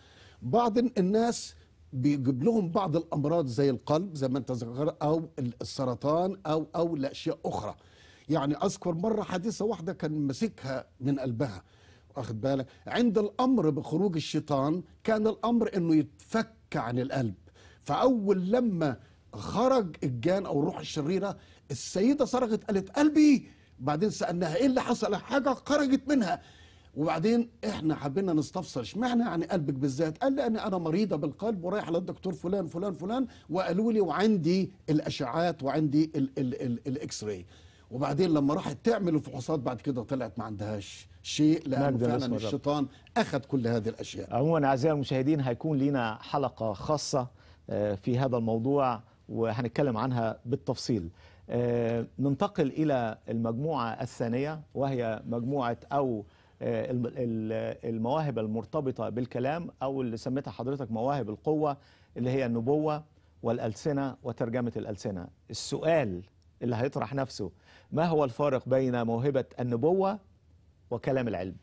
Speaker 2: بعض الناس بيجيب لهم بعض الامراض زي القلب زي ما انت ذكرت او السرطان او او لاشياء اخرى يعني اذكر مره حادثه واحده كان ماسكها من قلبها واخد بالك عند الامر بخروج الشيطان كان الامر انه يتفك عن القلب فاول لما خرج الجان او الروح الشريره السيده صرخت قالت قلبي بعدين سالناها ايه اللي حصل حاجه خرجت منها وبعدين احنا حبينا نستفسر اشمعنى يعني قلبك بالذات قال لي انا مريضه بالقلب ورايح للدكتور فلان فلان فلان وقالوا لي وعندي الاشعاعات وعندي الاكس راي وبعدين لما راحت تعمل الفحوصات بعد كده طلعت ما عندهاش شيء لانه فعلا الشيطان
Speaker 1: اخذ كل هذه الاشياء عموما اعزائي المشاهدين هيكون لنا حلقه خاصه آه، في هذا الموضوع وهنتكلم عنها بالتفصيل آه، ننتقل الى المجموعه الثانيه وهي مجموعه او آه، المواهب المرتبطة بالكلام أو اللي سميتها حضرتك مواهب القوة اللي هي النبوة والألسنة وترجمة الألسنة السؤال اللي هيطرح نفسه ما هو الفارق بين موهبة النبوة وكلام العلم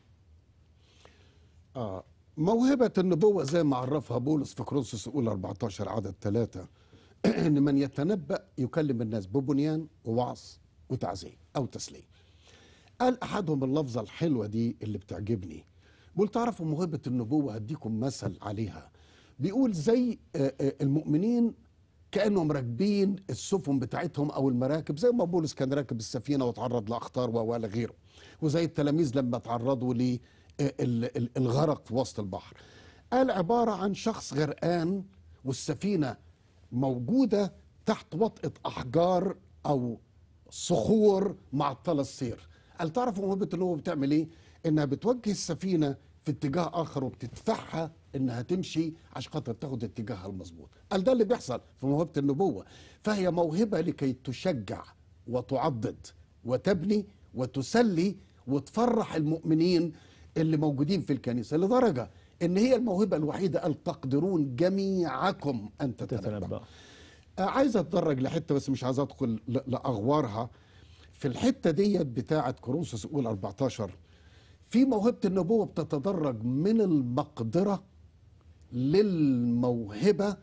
Speaker 1: آه موهبة النبوة زي ما عرفها بولس في
Speaker 2: كورنثوس الأولى 14 عدد ثلاثة <clears throat> إن من يتنبأ يكلم الناس ببنيان ووعظ وتعزيه أو تسليه قال أحدهم اللفظة الحلوة دي اللي بتعجبني بيقول تعرفوا موهبة النبوة هديكم مثل عليها بيقول زي آه، آه، المؤمنين كانهم راكبين السفن بتاعتهم او المراكب زي ما بولس كان راكب السفينه وتعرض لاخطار ولا غيره وزي التلاميذ لما تعرضوا للغرق آه، في وسط البحر قال عباره عن شخص غرقان والسفينه موجوده تحت وطئه احجار او صخور معطله السير هل تعرفوا موهبه النجوم بتعمل ايه؟ انها بتوجه السفينه في اتجاه اخر وبتدفعها انها تمشي عشان خاطر تاخد اتجاهها المظبوط. قال ده اللي بيحصل في موهبه النبوه فهي موهبه لكي تشجع وتعضد وتبني وتسلي وتفرح المؤمنين اللي موجودين في الكنيسه لدرجه ان هي الموهبه الوحيده ان تقدرون جميعكم ان تتنبأ. آه، عايز اتدرج لحته بس مش عايز ادخل لاغوارها في الحته ديت بتاعه كورنثوس الاولى 14 في موهبه النبوه بتتدرج من المقدره للموهبه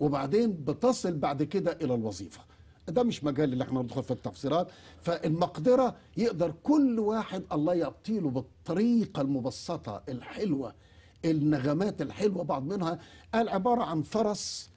Speaker 2: وبعدين بتصل بعد كده الى الوظيفه ده مش مجال اللي احنا ندخل في التفسيرات فالمقدره يقدر كل واحد الله يعطيله بالطريقه المبسطه الحلوه النغمات الحلوه بعض منها قال عباره عن فرس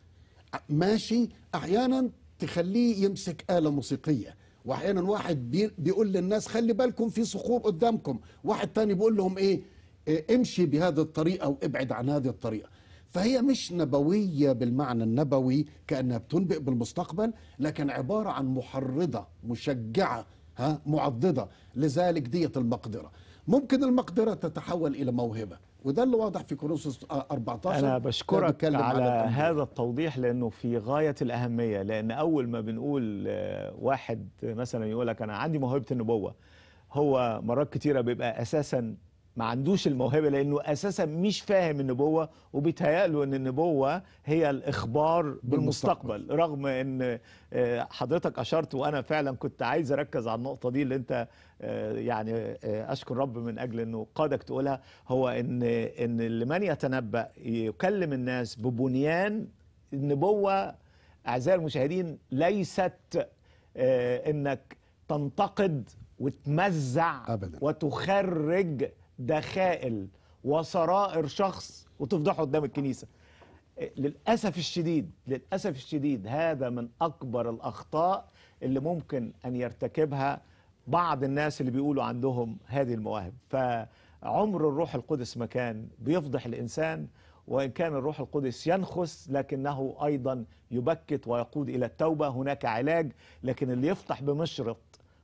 Speaker 2: ماشي احيانا تخليه يمسك آلة موسيقية واحيانا واحد بيقول للناس خلي بالكم في صخور قدامكم واحد تاني بيقول لهم ايه, إيه، امشي بهذه الطريقه وابعد عن هذه الطريقه فهي مش نبويه بالمعنى النبوي كانها بتنبئ بالمستقبل لكن عباره عن محرضه مشجعه ها معضده لذلك دية المقدره ممكن المقدره تتحول الى موهبه وده اللي واضح في كورنثوس 14 آه، انا بشكرك على
Speaker 1: هذا التوضيح لانه في غايه الاهميه لان اول ما بنقول آه، واحد مثلا يقول لك انا عندي موهبه النبوه هو مرات كتيره بيبقى اساسا ما عندوش الموهبه لانه اساسا مش فاهم النبوه وبيتهيأله ان النبوه هي الاخبار بالمستقبل رغم ان آه، حضرتك اشرت وانا فعلا كنت عايز اركز على النقطه دي اللي انت آه، يعني آه، اشكر رب من اجل انه قادك تقولها هو ان ان اللي من يتنبأ يكلم الناس ببنيان النبوه اعزائي المشاهدين ليست انك تنتقد وتمزع أبداً. وتخرج دخائل وسرائر شخص وتفضحه قدام الكنيسه للاسف الشديد للاسف الشديد هذا من اكبر الاخطاء اللي ممكن ان يرتكبها بعض الناس اللي بيقولوا عندهم هذه المواهب فعمر الروح القدس ما كان بيفضح الانسان وان كان الروح القدس ينخس لكنه ايضا يبكت ويقود الى التوبه هناك علاج لكن اللي يفتح بمشرق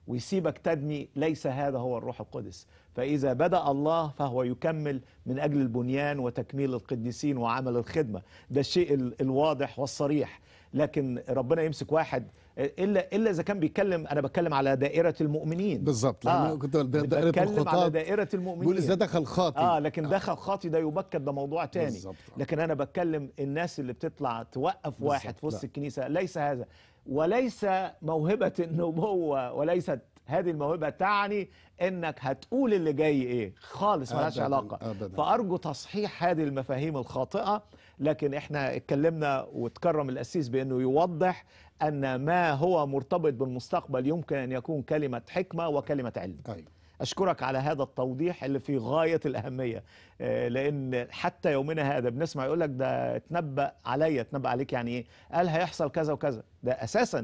Speaker 1: ويسيبك تبني ليس هذا هو الروح القدس فإذا بدأ الله فهو يكمل من أجل البنيان وتكميل القديسين وعمل الخدمة ده الشيء الواضح والصريح لكن ربنا يمسك واحد الا الا اذا كان بيتكلم انا بتكلم على دائره المؤمنين بالظبط آه كنت دائره بتكلم على دائره المؤمنين بيقول اذا دخل خاطي اه لكن آه. دخل خاطي ده يبكت ده موضوع تاني بالزبط. لكن انا بتكلم الناس اللي بتطلع توقف واحد في وسط الكنيسه ليس هذا وليس موهبة النبوة وليست هذه الموهبة تعني انك هتقول اللي جاي ايه خالص ملهاش علاقة أبداً. فارجو تصحيح هذه المفاهيم الخاطئة لكن احنا اتكلمنا وتكرم الاسيس بانه يوضح ان ما هو مرتبط بالمستقبل يمكن ان يكون كلمة حكمة وكلمة علم أيوه. أشكرك على هذا التوضيح اللي في غاية الأهمية آه، لأن حتى يومنا هذا بنسمع يقول لك ده اتنبأ عليا اتنبأ عليك يعني إيه قال هيحصل كذا وكذا ده أساسا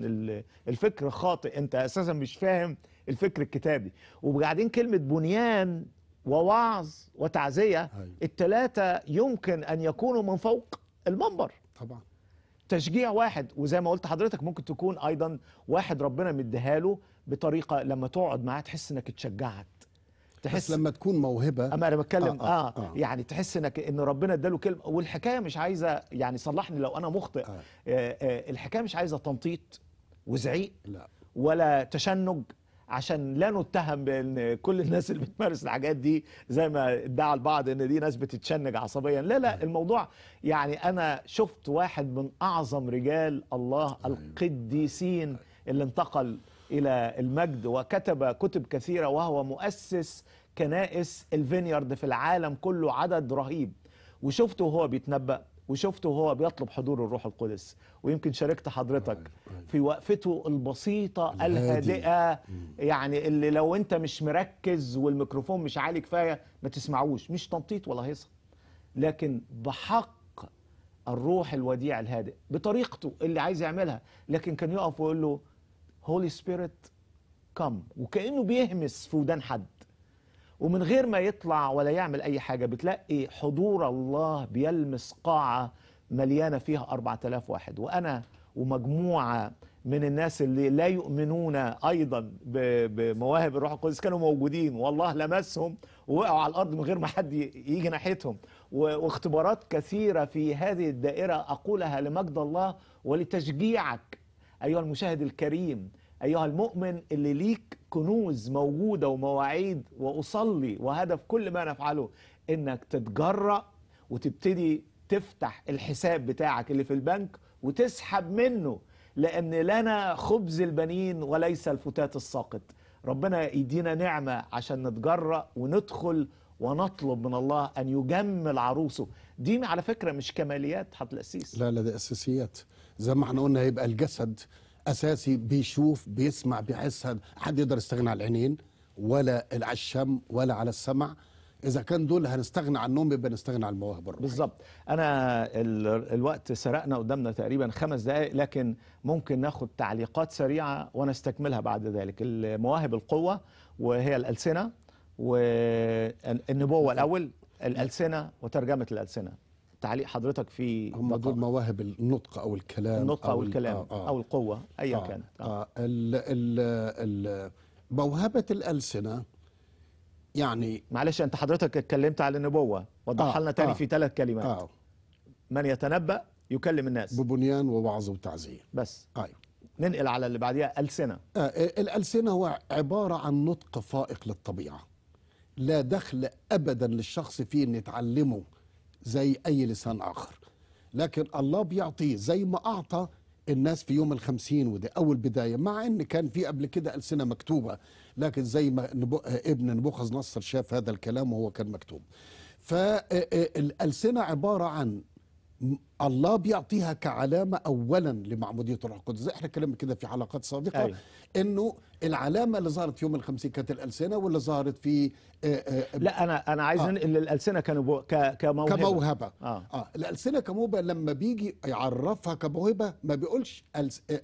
Speaker 1: الفكر خاطئ أنت أساسا مش فاهم الفكر الكتابي وبعدين كلمة بنيان ووعظ وتعزية أيوة. الثلاثة يمكن أن يكونوا من فوق المنبر طبعا تشجيع واحد وزي ما قلت حضرتك ممكن تكون ايضا واحد ربنا مديها له بطريقه لما تقعد معاه تحس انك اتشجعت تحس بس لما تكون موهبه اما انا بتكلم آه, آه, آه, آه يعني تحس انك ان ربنا اداله كلمه والحكايه مش عايزه يعني صلحني لو انا مخطئ آه. آه, آه الحكايه مش عايزه تنطيط وزعيق لا ولا تشنج عشان لا نتهم بان كل الناس اللي بتمارس الحاجات دي زي ما ادعى البعض ان دي ناس بتتشنج عصبيا لا لا آه. الموضوع يعني انا شفت واحد من اعظم رجال الله آه. القديسين آه. اللي انتقل إلى المجد وكتب كتب كثيرة وهو مؤسس كنائس الفينيارد في العالم كله عدد رهيب وشفته وهو بيتنبأ وشفته وهو بيطلب حضور الروح القدس ويمكن شاركت حضرتك أيوة، أيوة. في وقفته البسيطة الهادئة يعني اللي لو انت مش مركز والميكروفون مش عالي كفاية ما تسمعوش مش تنطيط ولا هيصة لكن بحق الروح الوديع الهادئ بطريقته اللي عايز يعملها لكن كان يقف ويقول له هولي سبيريت كم وكانه بيهمس في ودان حد ومن غير ما يطلع ولا يعمل اي حاجه بتلاقي حضور الله بيلمس قاعه مليانه فيها 4000 واحد وانا ومجموعه من الناس اللي لا يؤمنون ايضا بمواهب الروح القدس كانوا موجودين والله لمسهم ووقعوا على الارض من غير ما حد يجي ناحيتهم واختبارات كثيره في هذه الدائره اقولها لمجد الله ولتشجيعك أيها المشاهد الكريم أيها المؤمن اللي ليك كنوز موجودة ومواعيد وأصلي وهدف كل ما نفعله إنك تتجرأ وتبتدي تفتح الحساب بتاعك اللي في البنك وتسحب منه لأن لنا خبز البنين وليس الفتات الساقط ربنا يدينا نعمة عشان نتجرأ وندخل ونطلب من الله أن يجمل عروسه دي على فكرة مش كماليات حط الأسيس
Speaker 2: لا لا دي أساسيات زي ما احنا قلنا هيبقى الجسد أساسي بيشوف بيسمع بيحس حد يقدر يستغنى على العينين ولا على الشم ولا على السمع
Speaker 1: اذا كان دول هنستغنى عنهم يبقى نستغنى عن المواهب الروحيه بالظبط انا الوقت سرقنا قدامنا تقريبا خمس دقائق لكن ممكن ناخد تعليقات سريعه ونستكملها بعد ذلك المواهب القوه وهي الالسنه والنبوه الاول الالسنه وترجمه الالسنه تعليق حضرتك في هم دول مواهب النطق او الكلام النطق او, أو الكلام آه آه او القوه ايا آه كانت آه آه آه موهبه الالسنه يعني معلش انت حضرتك اتكلمت على النبوه وضح آه لنا تاني آه في ثلاث كلمات آه من يتنبأ يكلم الناس ببنيان ووعظ وتعزيه بس ايوه ننقل على اللي بعديها السنه آه
Speaker 2: الالسنه هو عباره عن نطق فائق للطبيعه لا دخل ابدا للشخص فيه ان يتعلمه زي اي لسان اخر لكن الله بيعطيه زي ما اعطى الناس في يوم الخمسين وده أول بداية مع أن كان في قبل كده ألسنة مكتوبة لكن زي ما ابن نبوخذ نصر شاف هذا الكلام وهو كان مكتوب فالألسنة آه، آه، عبارة عن الله بيعطيها كعلامه اولا لمعموديه الروح القدس احنا كلمنا كده في حلقات سابقه أيوة. انه العلامه اللي ظهرت في يوم الخمسين كانت الالسنه واللي ظهرت في آآ آه، آآ آه، لا انا انا عايز آه. الالسنه كانوا كموهبه كموهبه آه. آه. الالسنه كموهبه لما بيجي يعرفها كموهبه ما بيقولش ألس... آه،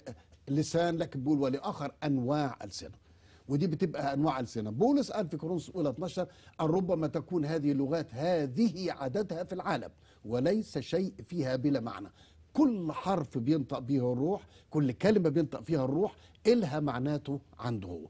Speaker 2: لسان لكن بيقول ولاخر انواع السنه ودي بتبقى انواع السنه بولس قال في كورنثوس الاولى 12 ان ربما تكون هذه اللغات هذه عددها في العالم وليس شيء فيها بلا معنى كل حرف بينطق به الروح كل كلمة بينطق فيها الروح إلها معناته عنده هو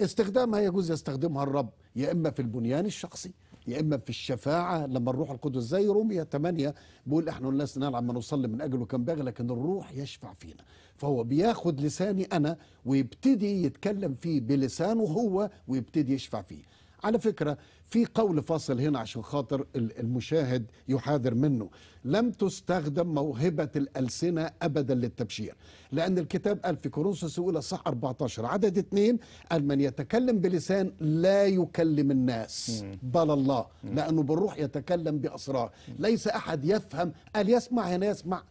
Speaker 2: استخدامها يجوز يستخدمها الرب يا إما في البنيان الشخصي يا اما في الشفاعه لما الروح القدس زي رومية 8 بيقول احنا لسنا نلعب ما نصلي من اجله كان باغي لكن الروح يشفع فينا فهو بياخد لساني انا ويبتدي يتكلم فيه بلسانه هو ويبتدي يشفع فيه على فكرة في قول فاصل هنا عشان خاطر المشاهد يحاذر منه لم تستخدم موهبة الألسنة أبدا للتبشير لأن الكتاب قال في كورنثوس الأولى صح 14 عدد اثنين قال من يتكلم بلسان لا يكلم الناس بل الله لأنه بالروح يتكلم بأسرار ليس أحد يفهم قال يسمع هنا يسمع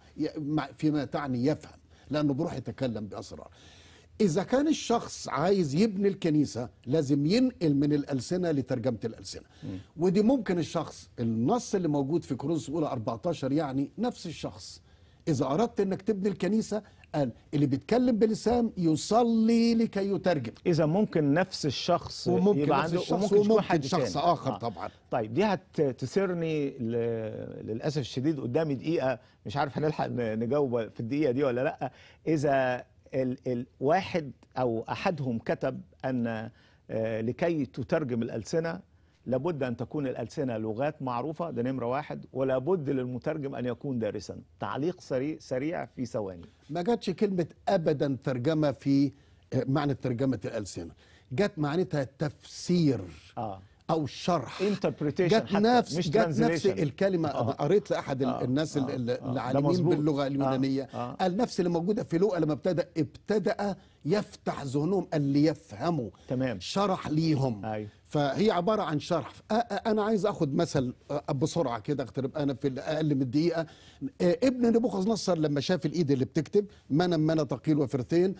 Speaker 2: فيما تعني يفهم لأنه بروح يتكلم بأسرار إذا كان الشخص عايز يبني الكنيسة لازم ينقل من الألسنة لترجمة الألسنة م. ودي ممكن الشخص النص اللي موجود في كورنثوس الأولى 14 يعني نفس الشخص إذا أردت أنك تبني الكنيسة قال اللي بيتكلم بلسان يصلي لكي
Speaker 1: يترجم إذا ممكن نفس الشخص وممكن يبقى نفس الشخص وممكن, وممكن واحد شخص آه. آخر آه. طبعا طيب دي هتسرني ل... للأسف الشديد قدامي دقيقة مش عارف هنلحق نجاوب في الدقيقة دي ولا لأ إذا الواحد أو أحدهم كتب أن آه، لكي تترجم الألسنة لابد أن تكون الألسنة لغات معروفة ده نمرة واحد ولابد للمترجم أن يكون دارسا تعليق سريع, سريع في ثواني
Speaker 2: ما جاتش كلمة أبدا ترجمة في آه، معنى ترجمة الألسنة جت معناتها تفسير آه. او الشرح انتربريتيشن جت نفس مش جت نفس الكلمه آه. قريت لاحد آه. الناس آه. آه. العالمين باللغه آه. اليونانيه آه. آه. قال نفس اللي موجوده في لوقا لما ابتدا ابتدا يفتح ذهنهم اللي يفهموا تمام شرح ليهم آه. فهي عباره عن شرح انا عايز اخد مثل بسرعه كده اقترب انا في اقل من دقيقه ابن نبوخذ نصر لما شاف الايد اللي بتكتب منا منا تقيل وفرتين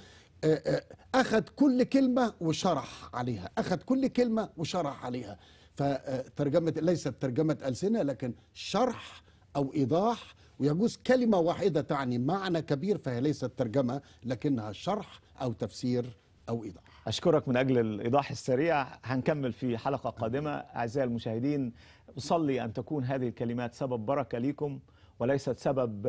Speaker 2: أخذ كل كلمة وشرح عليها أخذ كل كلمة وشرح عليها فترجمة ليست ترجمة ألسنة لكن شرح أو إيضاح ويجوز كلمة واحدة
Speaker 1: تعني معنى كبير فهي ليست ترجمة لكنها شرح أو تفسير أو إيضاح أشكرك من أجل الإيضاح السريع هنكمل في حلقة قادمة أعزائي المشاهدين أصلي أن تكون هذه الكلمات سبب بركة ليكم وليست سبب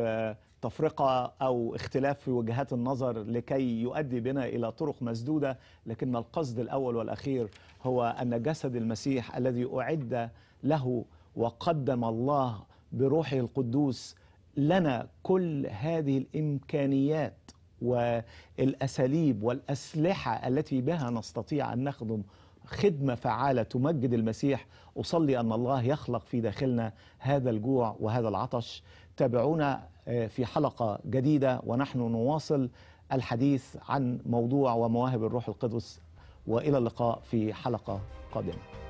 Speaker 1: تفرقة أو اختلاف في وجهات النظر لكي يؤدي بنا إلى طرق مسدودة لكن القصد الأول والأخير هو أن جسد المسيح الذي أعد له وقدم الله بروحه القدوس لنا كل هذه الإمكانيات والأساليب والأسلحة التي بها نستطيع أن نخدم خدمة فعالة تمجد المسيح أصلي أن الله يخلق في داخلنا هذا الجوع وهذا العطش تابعونا آه، في حلقة جديدة ونحن نواصل الحديث عن موضوع ومواهب الروح القدس وإلى اللقاء في حلقة قادمة